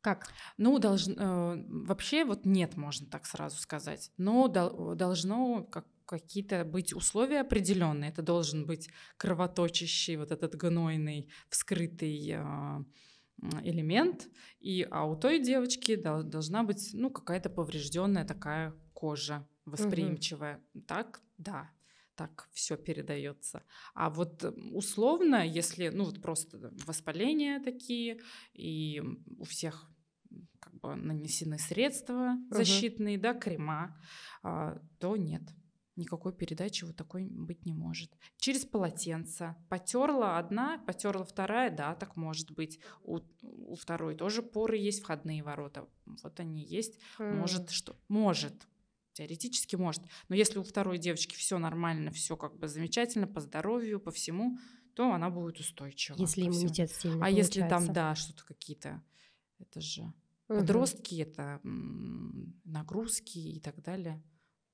как? Ну, должно, э, вообще вот нет, можно так сразу сказать, но должно как, какие-то быть условия определенные. Это должен быть кровоточащий, вот этот гнойный, вскрытый э, элемент, и, а у той девочки дол, должна быть, ну, какая-то поврежденная такая кожа восприимчивая. Угу. Так, да, так все передается. А вот э, условно, если, ну вот просто воспаления такие, и у всех как бы нанесены средства защитные, угу. да, крема, а, то нет никакой передачи вот такой быть не может. Через полотенце. Потерла одна, потерла вторая, да, так может быть. У, у второй тоже поры есть, входные ворота. Вот они есть. Mm. Может, что? Может. Теоретически может. Но если у второй девочки все нормально, все как бы замечательно по здоровью, по всему, то она будет устойчива. Если иммунитет всему. сильный. А получается. если там, да, что-то какие-то, это же угу. подростки, это нагрузки и так далее,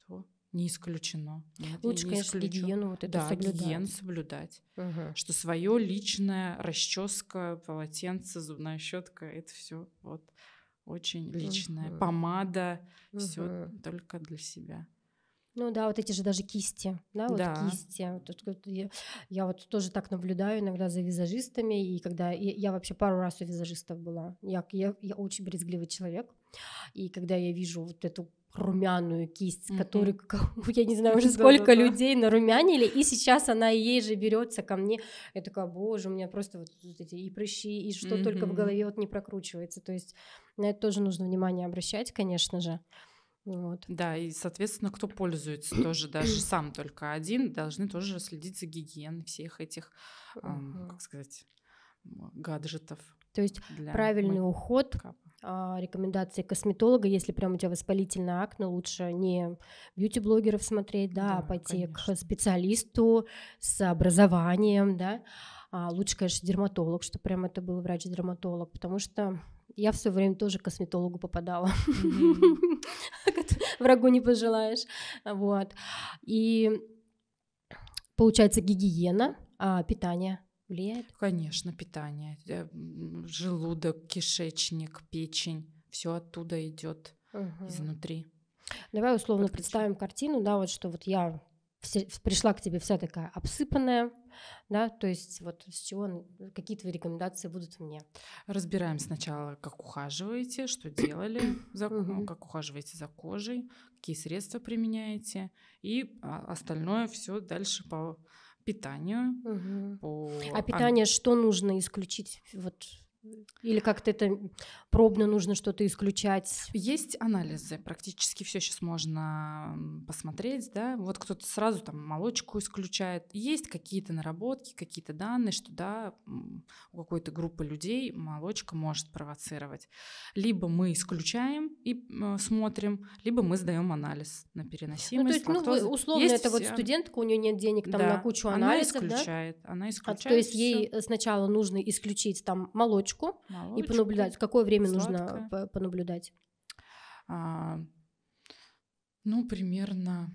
то не исключено. Нет, Лучше, не конечно, гигиену вот это да, соблюдать. гигиену соблюдать. Угу. Что свое личное, расческа, полотенце, зубная щетка, это все вот очень личное. Угу. Помада, угу. все только для себя. Ну да, вот эти же даже кисти, да, да. кисти. Вот, вот, я, я вот тоже так наблюдаю иногда за визажистами, и когда и, я вообще пару раз у визажистов была. Я, я, я очень брезгливый человек, и когда я вижу вот эту румяную кисть, mm-hmm. которую, я не знаю уже сколько людей нарумянили, и сейчас она ей же берется ко мне. Я такая, боже, у меня просто вот эти и прыщи, и что mm-hmm. только в голове вот не прокручивается. То есть на это тоже нужно внимание обращать, конечно же. Вот. Да, и, соответственно, кто пользуется тоже, даже сам только один, должны тоже следить за гигиеной всех этих, эм, uh-huh. как сказать, гаджетов. То есть правильный мой... уход, а, рекомендации косметолога, если прям у тебя воспалительное акне, лучше не бьюти-блогеров смотреть, да, а да а пойти конечно. к специалисту с образованием, да. А лучше, конечно, дерматолог, чтобы прям это был врач-дерматолог, потому что я все время тоже к косметологу попадала. Врагу не пожелаешь. Вот. И получается гигиена, а, питание влияет? Конечно, питание. Э, желудок, кишечник, печень. Все оттуда идет угу. изнутри. Давай условно Подключим. представим картину, да, вот что вот я пришла к тебе вся такая обсыпанная, да, то есть вот с чего, какие твои рекомендации будут мне? Разбираем сначала, как ухаживаете, что делали, за, ну, как ухаживаете за кожей, какие средства применяете, и а, остальное все дальше по питанию. Угу. По... А питание, что нужно исключить? Вот или как-то это пробно нужно что-то исключать? Есть анализы, практически все сейчас можно посмотреть, да. Вот кто-то сразу там молочку исключает. Есть какие-то наработки, какие-то данные, что да, у какой-то группы людей молочка может провоцировать. Либо мы исключаем и смотрим, либо мы сдаем анализ на переносимость. Ну, то есть, ну, условно, есть это все. вот студентка, у нее нет денег там да. на кучу анализов, она исключает, да? Она исключает. А, то есть все. ей сначала нужно исключить там молочку молочку Молочку. и понаблюдать? Какое время Сладкое. нужно понаблюдать? А, ну, примерно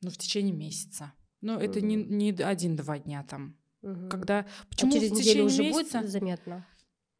ну, в течение месяца. Ну, это не, не один-два дня там. Угу. Когда а почему а через в течение неделю уже месяца... будет заметно?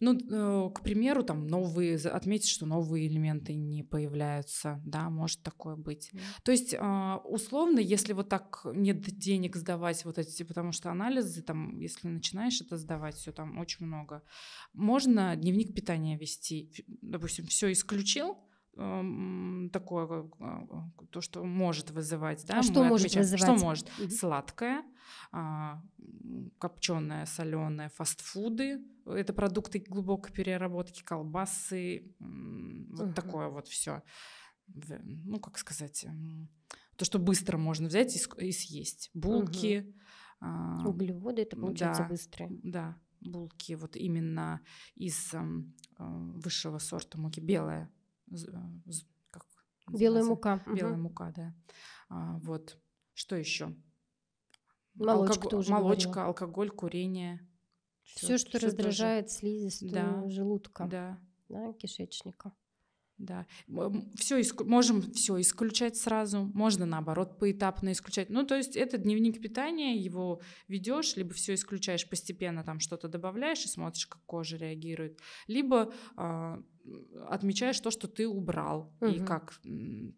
Ну, э, к примеру, там новые, отметить, что новые элементы не появляются, да, может такое быть. Mm. То есть, а, условно, если вот так нет денег сдавать вот эти, потому что анализы, там, если начинаешь это сдавать, все там очень много, можно дневник питания вести, допустим, все исключил, такое, э, э, то, что может вызывать, да? А что может вызывать? Что может? Mm-hmm. Сладкое, а, копченое, соленое, фастфуды, это продукты глубокой переработки, колбасы, вот uh-huh. такое вот все. Ну, как сказать, то, что быстро можно взять и, и съесть. Булки. Uh-huh. Углеводы это получается да, быстрые. Да, булки вот именно из э, высшего сорта муки белая Э, как Белая мука. Белая угу. мука, да. А, вот. Что еще? Молочка, Алког... уже Молочка алкоголь, курение. Все, что все раздражает тоже... слизистую да. желудка, да. Да, кишечника. Да, все иск... можем все исключать сразу, можно наоборот поэтапно исключать. Ну, то есть это дневник питания, его ведешь, либо все исключаешь постепенно, там что-то добавляешь и смотришь, как кожа реагирует, либо э, отмечаешь то, что ты убрал, угу. и как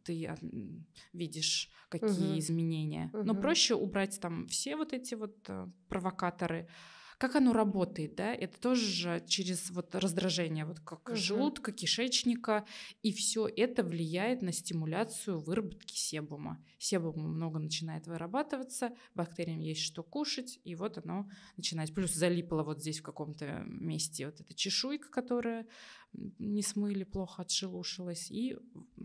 ты а, видишь, какие угу. изменения. Угу. Но проще убрать там все вот эти вот э, провокаторы, как оно работает, да? Это тоже же через вот раздражение, вот как угу. желудка, кишечника, и все это влияет на стимуляцию выработки себума. Себума много начинает вырабатываться, бактериям есть что кушать, и вот оно начинает. Плюс залипло вот здесь в каком-то месте вот эта чешуйка, которая не смыли, плохо отшелушилась, и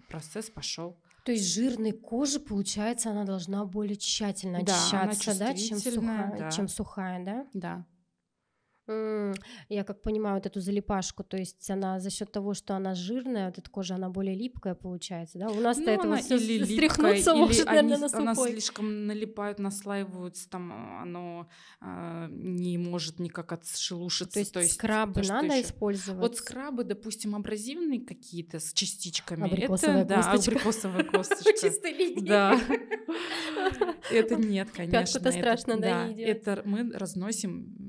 процесс пошел. То есть жирной кожи, получается, она должна более тщательно да, очищаться, да, чем сухая, да. чем сухая, да? Да. Я как понимаю, вот эту залипашку, то есть она за счет того, что она жирная, вот эта кожа, она более липкая получается, да? У нас-то ну, этого все или стряхнуться липкая, может, наверное, они, на сухой. Она слишком налипают, наслаиваются, там а, оно э, не может никак отшелушиться. То есть, то есть скрабы то, надо еще... использовать? Вот скрабы, допустим, абразивные какие-то с частичками. Абрикосовая это, косточка. Да, абрикосовая косточка. Чистой линии. Да. Это нет, конечно. Пятку-то страшно, да, Это мы разносим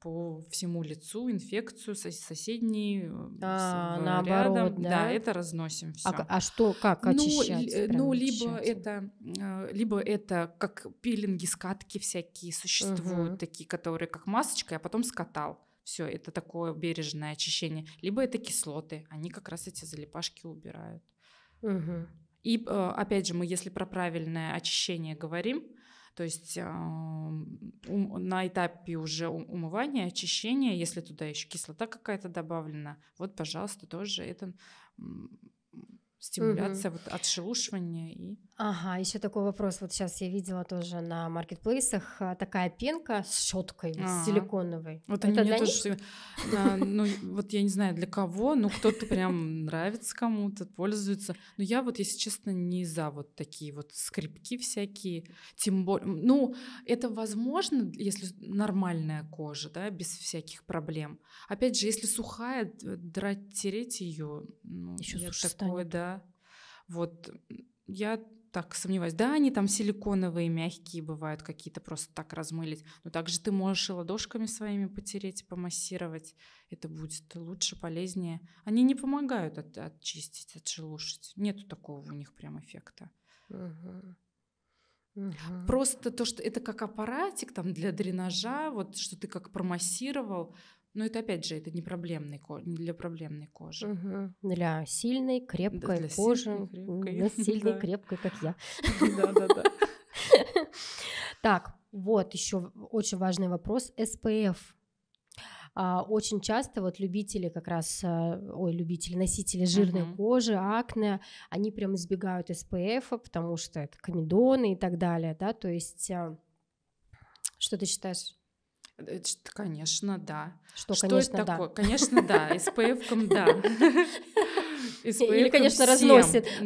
по всему лицу инфекцию сос- соседней э, а, наоборот рядом. Да? да это разносим все. А, а что как ну, очищать ну, ну либо это э, либо это как пилинги скатки всякие существуют угу. такие которые как масочка я потом скатал все это такое бережное очищение либо это кислоты они как раз эти залипашки убирают угу. и опять же мы если про правильное очищение говорим то есть э, на этапе уже умывания, очищения, если туда еще кислота какая-то добавлена, вот, пожалуйста, тоже это стимуляция, угу. вот отшелушивание и. Ага, еще такой вопрос. Вот сейчас я видела тоже на маркетплейсах а, такая пенка с щеткой вот, ага. силиконовой. Вот Это они мне тоже. А, ну вот я не знаю для кого, ну кто-то прям нравится кому-то, пользуется. Но я вот, если честно, не за вот такие вот скрипки всякие. Тем более, ну это возможно, если нормальная кожа, да, без всяких проблем. Опять же, если сухая, драть, тереть ее, ну, еще такое, да вот я так сомневаюсь. Да, они там силиконовые, мягкие бывают, какие-то просто так размылить. Но также ты можешь и ладошками своими потереть, помассировать. Это будет лучше, полезнее. Они не помогают от, отчистить, отшелушить. Нету такого у них прям эффекта. Угу. Просто то, что это как аппаратик там для дренажа, вот что ты как промассировал, но это опять же, это не проблемный не для проблемной кожи. Угу. Для сильной, крепкой да, для кожи. Сильной, крепкой. Для сильной, да. крепкой, как я. Да, да, да. Так, вот еще очень важный вопрос. SPF. А, очень часто вот любители как раз, э, ой, любители, носители жирной uh-huh. кожи, акне, они прям избегают SPF, потому что это комедоны и так далее, да, то есть э, что ты считаешь? Э, конечно, да. Что, что конечно, это да. такое? Конечно, да. СПФ-ком, да. Или, конечно, разносит.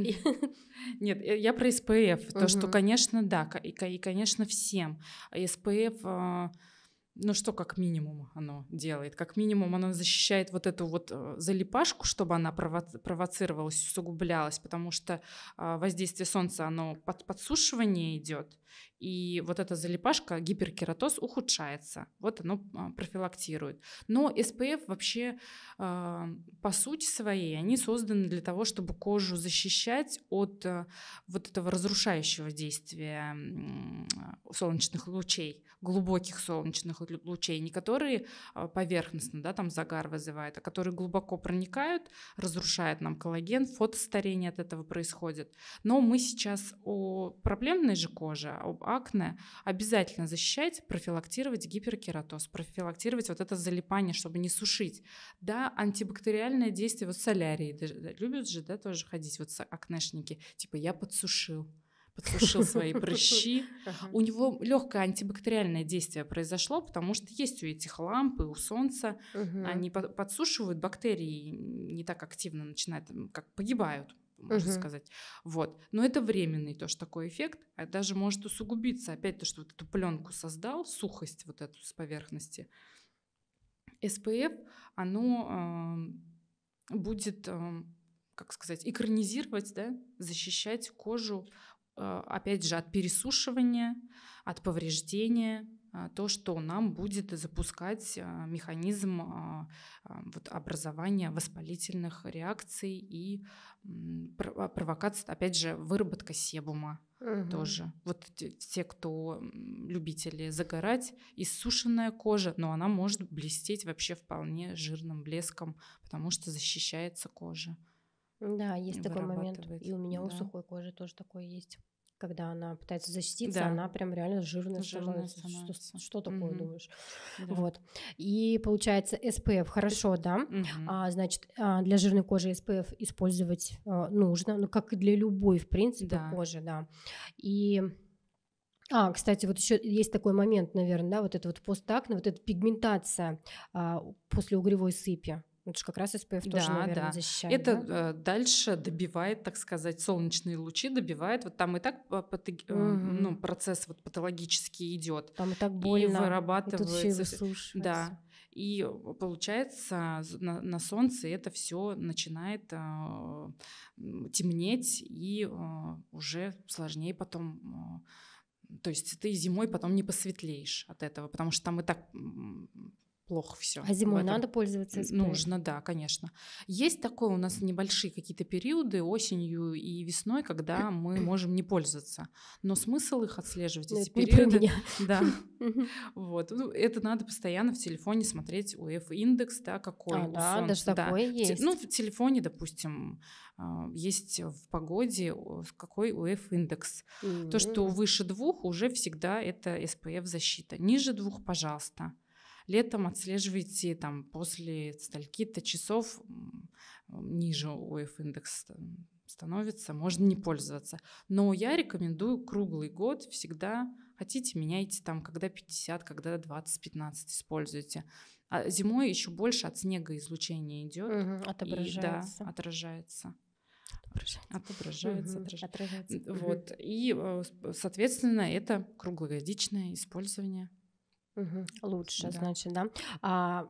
Нет, э, я про СПФ. То, что, конечно, да. И, конечно, всем. СПФ а а, ну что как минимум оно делает? Как минимум оно защищает вот эту вот э, залипашку, чтобы она провоцировалась, усугублялась, потому что а, воздействие солнца, оно под подсушивание идет, и вот эта залипашка, гиперкератоз ухудшается. Вот оно а, профилактирует. Но SPF вообще а, по сути своей, они созданы для того, чтобы кожу защищать от э, вот этого разрушающего действия а, солнечных лучей, глубоких солнечных лучей, не которые поверхностно, да, там загар вызывает, а которые глубоко проникают, разрушают нам коллаген, фотостарение от этого происходит. Но мы сейчас о проблемной же коже, акне, обязательно защищать, профилактировать гиперкератоз, профилактировать вот это залипание, чтобы не сушить. Да, антибактериальное действие, вот солярии любят же, да, тоже ходить, вот акнешники, типа я подсушил, подсушил свои прыщи. У него легкое антибактериальное действие произошло, потому что есть у этих ламп и у солнца, они подсушивают бактерии, не так активно начинают, как погибают можно угу. сказать. Вот. Но это временный тоже такой эффект, а даже может усугубиться. Опять то, что вот эту пленку создал, сухость вот эту с поверхности. СПФ, оно э, будет, э, как сказать, экранизировать, да, защищать кожу, э, опять же, от пересушивания, от повреждения, а, то, что нам будет запускать а, механизм а, вот, образования воспалительных реакций и провокация, опять же, выработка себума угу. тоже. Вот те, кто любители загорать, иссушенная кожа, но она может блестеть вообще вполне жирным блеском, потому что защищается кожа. Да, есть такой момент. И у меня да. у сухой кожи тоже такое есть когда она пытается защититься, да. она прям реально жирная, жирная становится. Что, что такое угу. думаешь? Да. Вот. И получается SPF хорошо, да? Угу. А, значит, а, для жирной кожи SPF использовать а, нужно, ну как и для любой, в принципе, да. кожи, да. И а, кстати, вот еще есть такой момент, наверное, да, вот это вот постакне, вот эта пигментация а, после угревой сыпи. Это же как раз SPF тоже, да, наверное, да. защищает. Это да? Э, дальше добивает, так сказать, солнечные лучи добивает. Вот там и так э, патог... угу. ну, процесс вот патологический идет. Там и так больно. И вырабатывается. И да. И получается на, на солнце это все начинает э, темнеть и э, уже сложнее потом. Э, то есть ты зимой потом не посветлеешь от этого, потому что там и так плохо все. А зимой надо пользоваться спреем? Нужно, да, конечно. Есть такое у нас небольшие какие-то периоды осенью и весной, когда мы можем не пользоваться. Но смысл их отслеживать, Но ну, эти это периоды. Да. Вот. Ну, это надо постоянно в телефоне смотреть УФ-индекс, да, какой а, он. Да, даже да. такой ну, есть. Ну, в телефоне, допустим, а, есть в погоде какой УФ-индекс. Mm-hmm. То, что выше двух, уже всегда это SPF-защита. Ниже двух, пожалуйста летом отслеживайте там после стальки-то часов ниже ОФ индекс становится, можно не пользоваться. Но я рекомендую круглый год всегда хотите, меняйте там, когда 50, когда 20-15 используйте. А зимой еще больше от снега излучение идет. Угу, отображается. И, да, отражается. Отображается, отображается. Угу, отражается. Вот. И, э, соответственно, это круглогодичное использование. Угу. Лучше, да. значит, да. А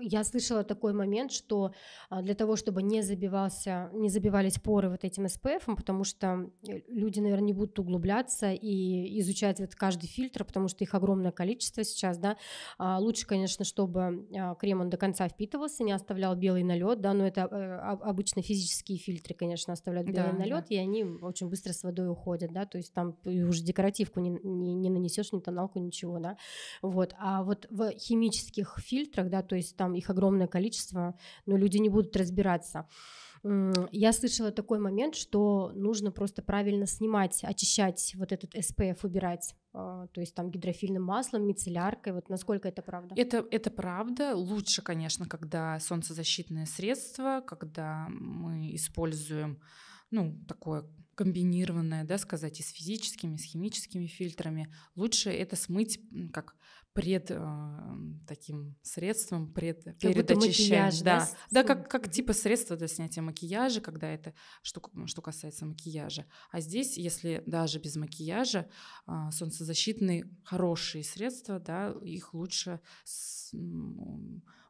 я слышала такой момент, что а, для того, чтобы не, забивался, не забивались поры вот этим СПФ, потому что э, люди, наверное, не будут углубляться и изучать вот каждый фильтр, потому что их огромное количество сейчас, да. А, лучше, конечно, чтобы а, крем он до конца впитывался, не оставлял белый налет, да, но это э, обычно физические фильтры, конечно, оставляют белый да, налет, да. и они очень быстро с водой уходят, да, то есть там уже декоративку не, не, не нанесешь, ни тоналку, ничего, да. Вот. А вот в химических фильтрах, да, то есть там там их огромное количество, но люди не будут разбираться. Я слышала такой момент, что нужно просто правильно снимать, очищать вот этот SPF, убирать, а, то есть там гидрофильным маслом, мицелляркой, вот насколько это правда? Это, это правда. Лучше, конечно, когда солнцезащитное средство, когда мы используем, ну, такое комбинированное, да, сказать, и с физическими, и с химическими фильтрами. Лучше это смыть как пред э, таким средством, пред, как перед очищением. да, да, да как, как типа средства для снятия макияжа, когда это, что, что касается макияжа. А здесь, если даже без макияжа, э, солнцезащитные хорошие средства, да, их лучше с,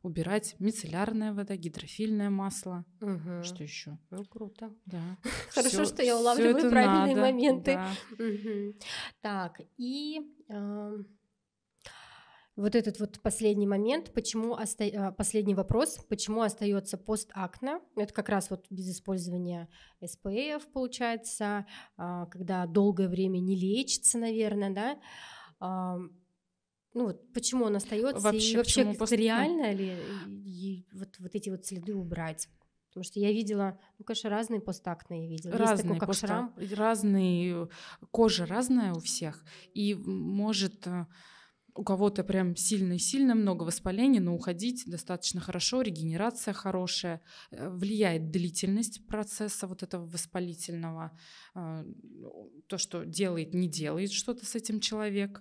убирать мицеллярная вода, гидрофильное масло. Угу. Что еще? Ну, круто. Да. Хорошо, всё, что я улавливаю правильные надо, моменты. Да. Угу. Так, и э, вот этот вот последний момент, почему оста... Э, последний вопрос, почему остается постакне? Это как раз вот без использования СПФ получается, э, когда долгое время не лечится, наверное, да ну вот почему он остается вообще, и вообще почему, после... Ну реально ли и, и, вот, вот эти вот следы убрать? Потому что я видела, ну, конечно, разные постактные видела. Разные, Есть такой, как шрам. Разные, э, кожа разная у всех. И может э, у кого-то прям сильно-сильно много воспалений, но уходить достаточно хорошо, регенерация хорошая, э, влияет длительность процесса вот этого воспалительного, а, то, что делает, не делает что-то с этим человек,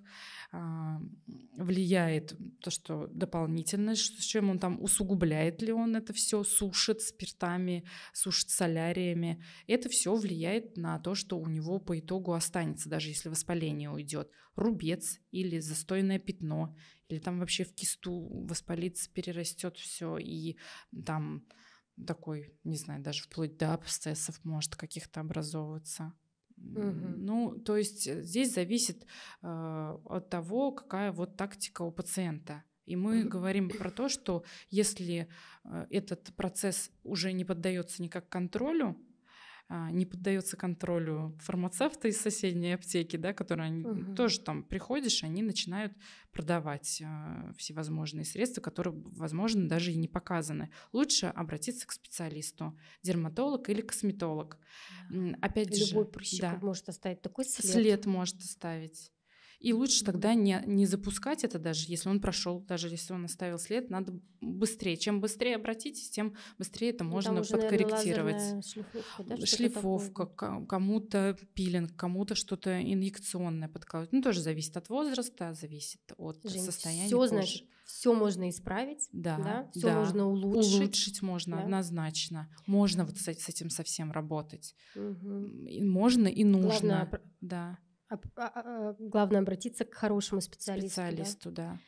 а, влияет то, что дополнительно, с чем он там усугубляет ли он это все, сушит спиртами, сушит соляриями. Это все влияет на то, что у него по итогу останется, даже если воспаление уйдет рубец или застойное пятно, или там вообще в кисту воспалится, перерастет все, и там такой, не знаю, даже вплоть до абсцессов может каких-то образовываться. Угу. Ну, то есть э, здесь зависит э, от того, какая вот тактика у пациента. И мы говорим про то, что если э, этот процесс уже не поддается никак контролю, а, не поддается контролю фармацевта из соседней аптеки, да, которые они угу. тоже там приходишь, они начинают продавать а, всевозможные средства, которые, возможно, даже и не показаны. Лучше обратиться к специалисту, дерматолог или косметолог. Да. Опять Любой же, прыщик да, может оставить такой след. След может оставить. И лучше тогда не, не запускать это даже, если он прошел, даже если он оставил след, надо быстрее. Чем быстрее обратитесь, тем быстрее это ну, можно уже, подкорректировать. Наверное, шлифовка, да, шлифовка кому-то пилинг, кому-то что-то инъекционное подкалывать. Ну, тоже зависит от возраста, зависит от Жень, состояния все, кожи. все можно исправить, да, да? все да. можно улучшить. Улучшить можно да? однозначно. Можно вот с, этим совсем работать. Угу. можно и нужно. Главное, да. А, а, а, главное обратиться к хорошему специалисту. Специалисту, да.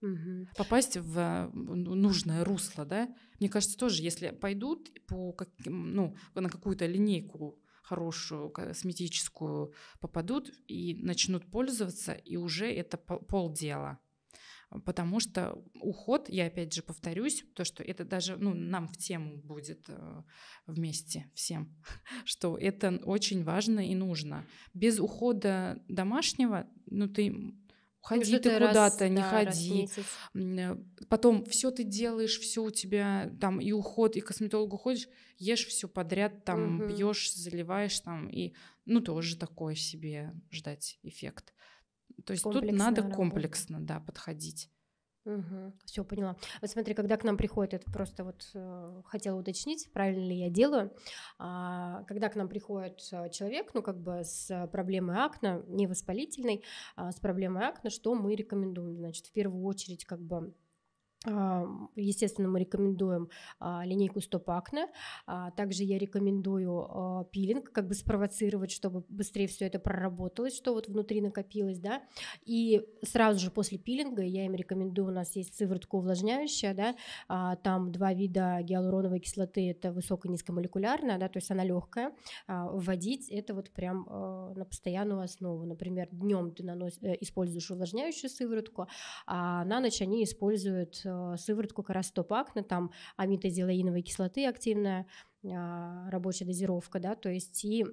да. Попасть в ну, нужное русло, да? Мне кажется, тоже, если пойдут по каким, ну, на какую-то линейку хорошую косметическую попадут и начнут пользоваться, и уже это полдела потому что уход, я опять же повторюсь, то, что это даже ну, нам в тему будет э, вместе всем, что это очень важно и нужно. Без ухода домашнего, ну ты Ходи ты куда-то, не да, ходи. Э, потом все ты делаешь, все у тебя там и уход, и к косметологу ходишь, ешь все подряд, там угу. пьешь, заливаешь там, и ну тоже такое себе ждать эффект. То есть тут надо комплексно, да, подходить. Угу, все поняла. Вот смотри, когда к нам приходит, это просто вот э, хотела уточнить, правильно ли я делаю. А, когда к нам приходит э, человек, ну как бы с проблемой акна, невоспалительной, а с проблемой акна, что мы рекомендуем? Значит, в первую очередь как бы Естественно, мы рекомендуем а, линейку Стоп стопакне. А, также я рекомендую а, пилинг, как бы спровоцировать, чтобы быстрее все это проработалось, что вот внутри накопилось, да. И сразу же после пилинга я им рекомендую, у нас есть сыворотка увлажняющая, да, там два вида гиалуроновой кислоты, это высоко низкомолекулярная, да, то есть она легкая. Вводить это вот прям на постоянную основу. Например, днем ты наносишь, э, используешь увлажняющую сыворотку, а на ночь они используют Э, сыворотку Карастопакна, там аминозелаиновой кислоты активная а, рабочая дозировка, да, то есть и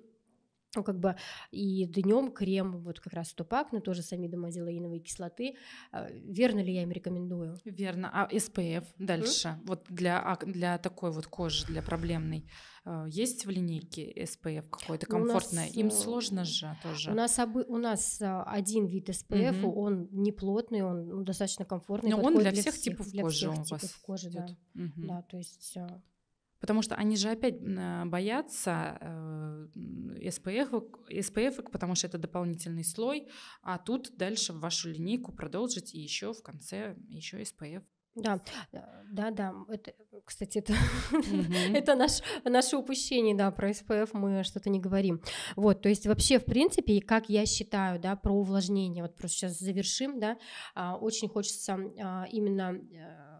ну, как бы и днем крем, вот как раз тупак, но тоже с амидом азелаиновой кислоты. А, верно ли я им рекомендую? Верно. А СПФ дальше, mm? вот для, для такой вот кожи, для проблемной, а, есть в линейке СПФ какой то комфортный ну, нас, им э, сложно же тоже. У нас, обы, у нас а, один вид СПФ, mm он не плотный, он ну, достаточно комфортный. Но он для, для всех, типов для кожи всех у вас типов кожи, идет. да. Mm-hmm. да, то есть... Потому что они же опять э, боятся SPF, э, SPF, потому что это дополнительный слой, а тут дальше в вашу линейку продолжить и еще в конце еще SPF. Да, э, да, да. Это, кстати, это, mm-hmm. это наш, наше упущение, да, про СПФ мы что-то не говорим. Вот, то есть вообще, в принципе, как я считаю, да, про увлажнение, вот просто сейчас завершим, да, а, очень хочется а, именно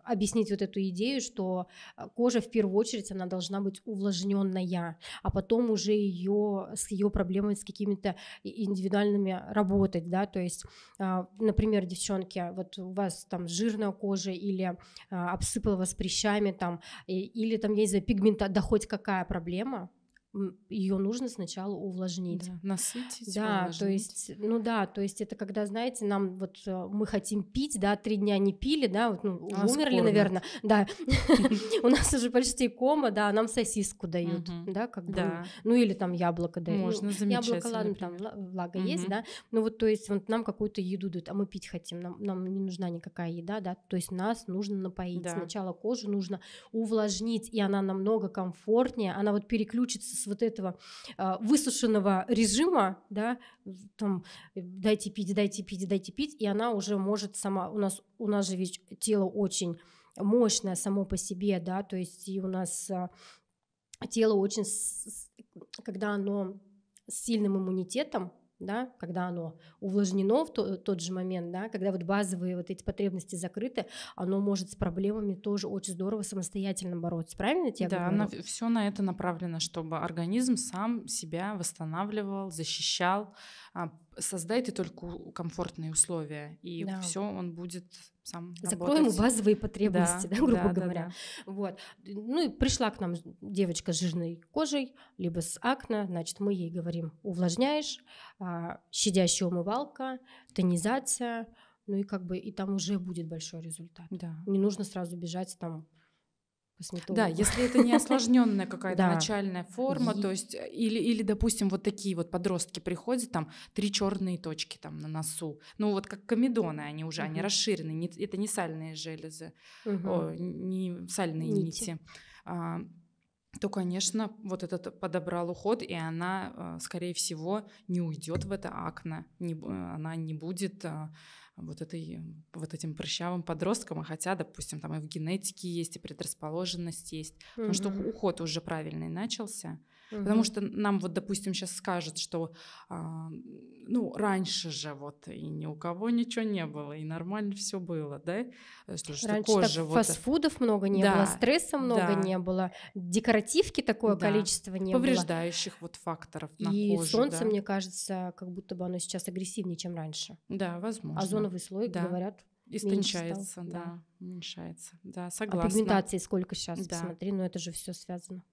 объяснить вот эту идею, что э, кожа в первую очередь она должна быть увлажненная, а потом уже ее с ее проблемами с какими-то индивидуальными работать, да, то есть, а, например, девчонки, вот у вас там жирная кожа или а, обсыпала вас прыщами там, или там есть пигмента, да хоть какая проблема, ее нужно сначала увлажнить. Да, насытить. Да, увлажнить. то есть, ну да, то есть это когда, знаете, нам вот э, мы хотим пить, да, три дня не пили, да, вот, ну, а умерли, скоро. наверное, да, у нас уже почти кома, да, нам сосиску дают, да, как бы, ну или там яблоко дают. Ну, Можно замечательно. Яблоко, ладно, там влага есть, да, ну вот, то есть вот нам какую-то еду дают, а мы пить хотим, нам не нужна никакая еда, да, то есть нас нужно напоить. Сначала кожу нужно увлажнить, и она намного комфортнее, она вот переключится из вот этого э, высушенного режима, да, там, э, дайте пить, дайте пить, дайте пить, и она уже может сама, у нас, у нас же ведь тело очень мощное само по себе, да, то есть и у нас э, тело очень, когда оно с сильным иммунитетом, да, когда оно увлажнено в то, тот же момент, да, когда вот базовые вот эти потребности закрыты, оно может с проблемами тоже очень здорово самостоятельно бороться, правильно тебе? Да, на, все на это направлено, чтобы организм сам себя восстанавливал, защищал, а, создает и только комфортные условия, и да. все он будет сам Закроем работать. базовые потребности, да, да, грубо да, говоря. Да, да. Вот. Ну и пришла к нам девочка с жирной кожей, либо с акне, значит, мы ей говорим, увлажняешь, а, щадящая умывалка, тонизация, ну и как бы и там уже будет большой результат. Да. Не нужно сразу бежать там косметолога. Да, если это не осложненная какая-то начальная форма, то есть э, или, или, допустим, вот такие вот подростки приходят, там три черные точки там на носу, ну вот как комедоны они уже, они расширены, это не сальные железы, не сальные нити. А, то, конечно, вот этот подобрал уход, и она, э, скорее всего, не уйдет в это акне, не, э, она не будет вот, этой, вот этим прыщавым подросткам, а хотя, допустим, там и в генетике есть, и предрасположенность есть, mm-hmm. потому что уход уже правильный начался, Угу. Потому что нам вот, допустим, сейчас скажут, что а, ну раньше же вот и ни у кого ничего не было, и нормально все было, да? Что, что раньше кожа вот... фастфудов много не да, было, стресса много да. не было, декоративки такое да. количество не повреждающих было. вот факторов на коже. И солнце, да. мне кажется, как будто бы оно сейчас агрессивнее, чем раньше. Да, возможно. Озоновый слой, да. говорят, истончается, да, да, уменьшается, да, а согласна. А пигментации сколько сейчас, да. посмотри, но ну это же все связано.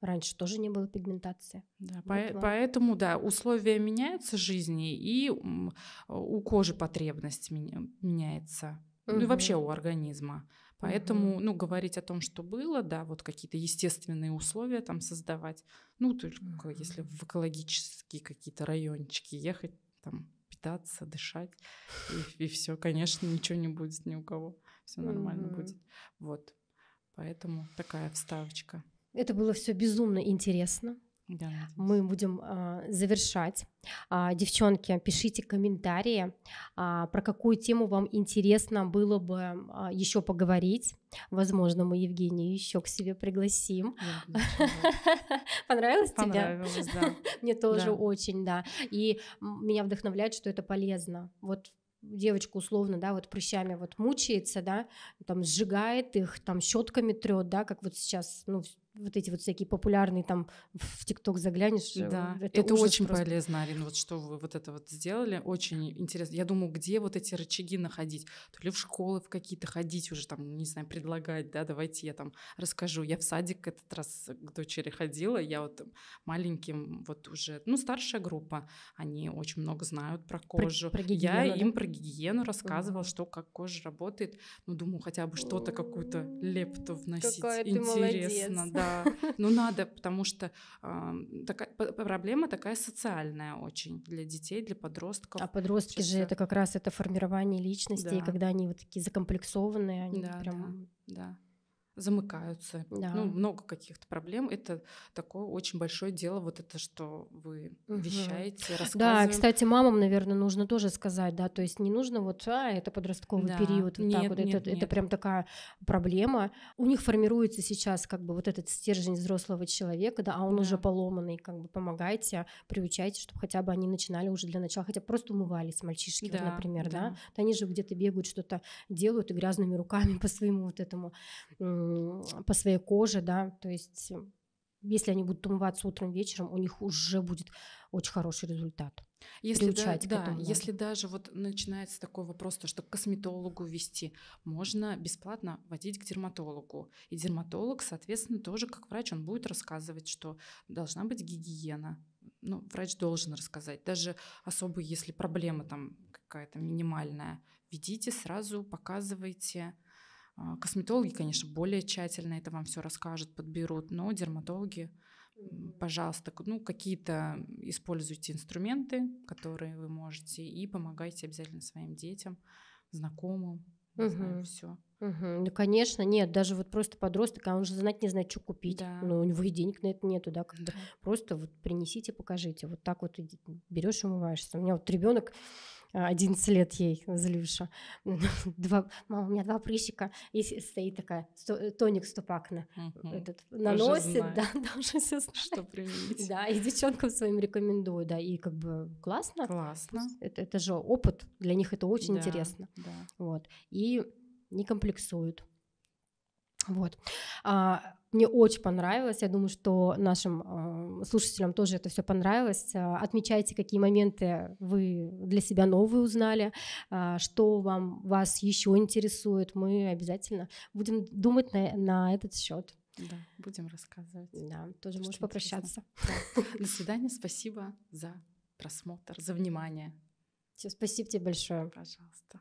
Раньше тоже не было пигментации. Да, по- поэтому, да, условия меняются в жизни, и у кожи потребность меняется. Угу. Ну и вообще у организма. Поэтому, угу. ну, говорить о том, что было, да, вот какие-то естественные условия там создавать, ну, только угу. если в экологические какие-то райончики ехать, там, питаться, дышать, и, и все, конечно, ничего не будет ни у кого, все нормально угу. будет. Вот, поэтому такая вставочка. Это было все безумно интересно. Да. Мы будем а, завершать. А, девчонки, пишите комментарии, а, про какую тему вам интересно было бы а, еще поговорить. Возможно, мы Евгению еще к себе пригласим. Понравилось тебе? Понравилось, да. Мне тоже очень, да. И меня вдохновляет, что это полезно. Вот девочка условно, да, вот прыщами вот мучается, да, там сжигает их, там щетками трет, да, как вот сейчас, ну, вот эти вот всякие популярные там в ТикТок заглянешь. Э, да, это, это очень просто. полезно, Арина, вот что вы вот это вот сделали, очень интересно. Я думаю, где вот эти рычаги находить? То ли в школы в какие-то ходить уже, там, не знаю, предлагать, да, давайте я там расскажу. Я в садик этот раз к дочери ходила, я вот маленьким вот уже, ну, старшая группа, они очень много знают про кожу. Про, про гигиену, я да? им про гигиену рассказывала, угу. что как кожа работает. Ну, думаю, хотя бы что-то, какую-то лепту вносить. Какая Интересно, да Ну, надо, потому что а, проблема такая социальная очень для детей, для подростков. А подростки же это как раз это формирование личности, да. когда они вот такие закомплексованные, они прям... да замыкаются. Да. Ну, много каких-то проблем. Это такое очень большое дело, вот это, что вы угу. вещаете, рассказываете. Да, кстати, мамам, наверное, нужно тоже сказать, да, то есть не нужно вот, а, это подростковый да. период, вот нет, так вот, нет, это, нет. это прям такая проблема. У них формируется сейчас как бы вот этот стержень взрослого человека, да, а он да. уже поломанный, как бы помогайте, приучайте, чтобы хотя бы они начинали уже для начала, хотя просто умывались мальчишки, да, вот, например, да. да, они же где-то бегают, что-то делают и грязными руками по своему вот этому по своей коже, да, то есть если они будут умываться утром, вечером, у них уже будет очень хороший результат. Если, да, да, если даже вот начинается такой вопрос, то что к косметологу вести, можно бесплатно водить к дерматологу. И дерматолог, соответственно, тоже как врач, он будет рассказывать, что должна быть гигиена. Ну, врач должен рассказать. Даже особо, если проблема там какая-то минимальная, ведите сразу, показывайте, а, косметологи, конечно, более тщательно это вам все расскажут, подберут, но дерматологи, пожалуйста, ну, какие-то используйте инструменты, которые вы можете, и помогайте обязательно своим детям, знакомым, угу. все. Угу. Ну, конечно, нет, даже вот просто подросток, а он же знать не знает, что купить. Да. Ну, у него и денег на это нету, да, как да. Просто вот принесите, покажите. Вот так вот берешь и умываешься. У меня вот ребенок 11 а, лет ей, Злюша. Два, мама, у меня два прыщика, и стоит такая, сто, э, тоник стопакна. Угу. Этот, наносит, да, да, уже все знает. Что применить. Да, и девчонкам своим рекомендую, да, и как бы классно. Классно. Это, это же опыт, для них это очень да, интересно. Да. Вот. И не комплексуют. Вот. А, мне очень понравилось. Я думаю, что нашим э, слушателям тоже это все понравилось. Э, отмечайте, какие моменты вы для себя новые узнали, э, что вам вас еще интересует. Мы обязательно будем думать на, на этот счет. Да, будем рассказывать. Да, тоже можешь попрощаться. До свидания, спасибо за просмотр, за внимание. Все, спасибо тебе большое. Пожалуйста.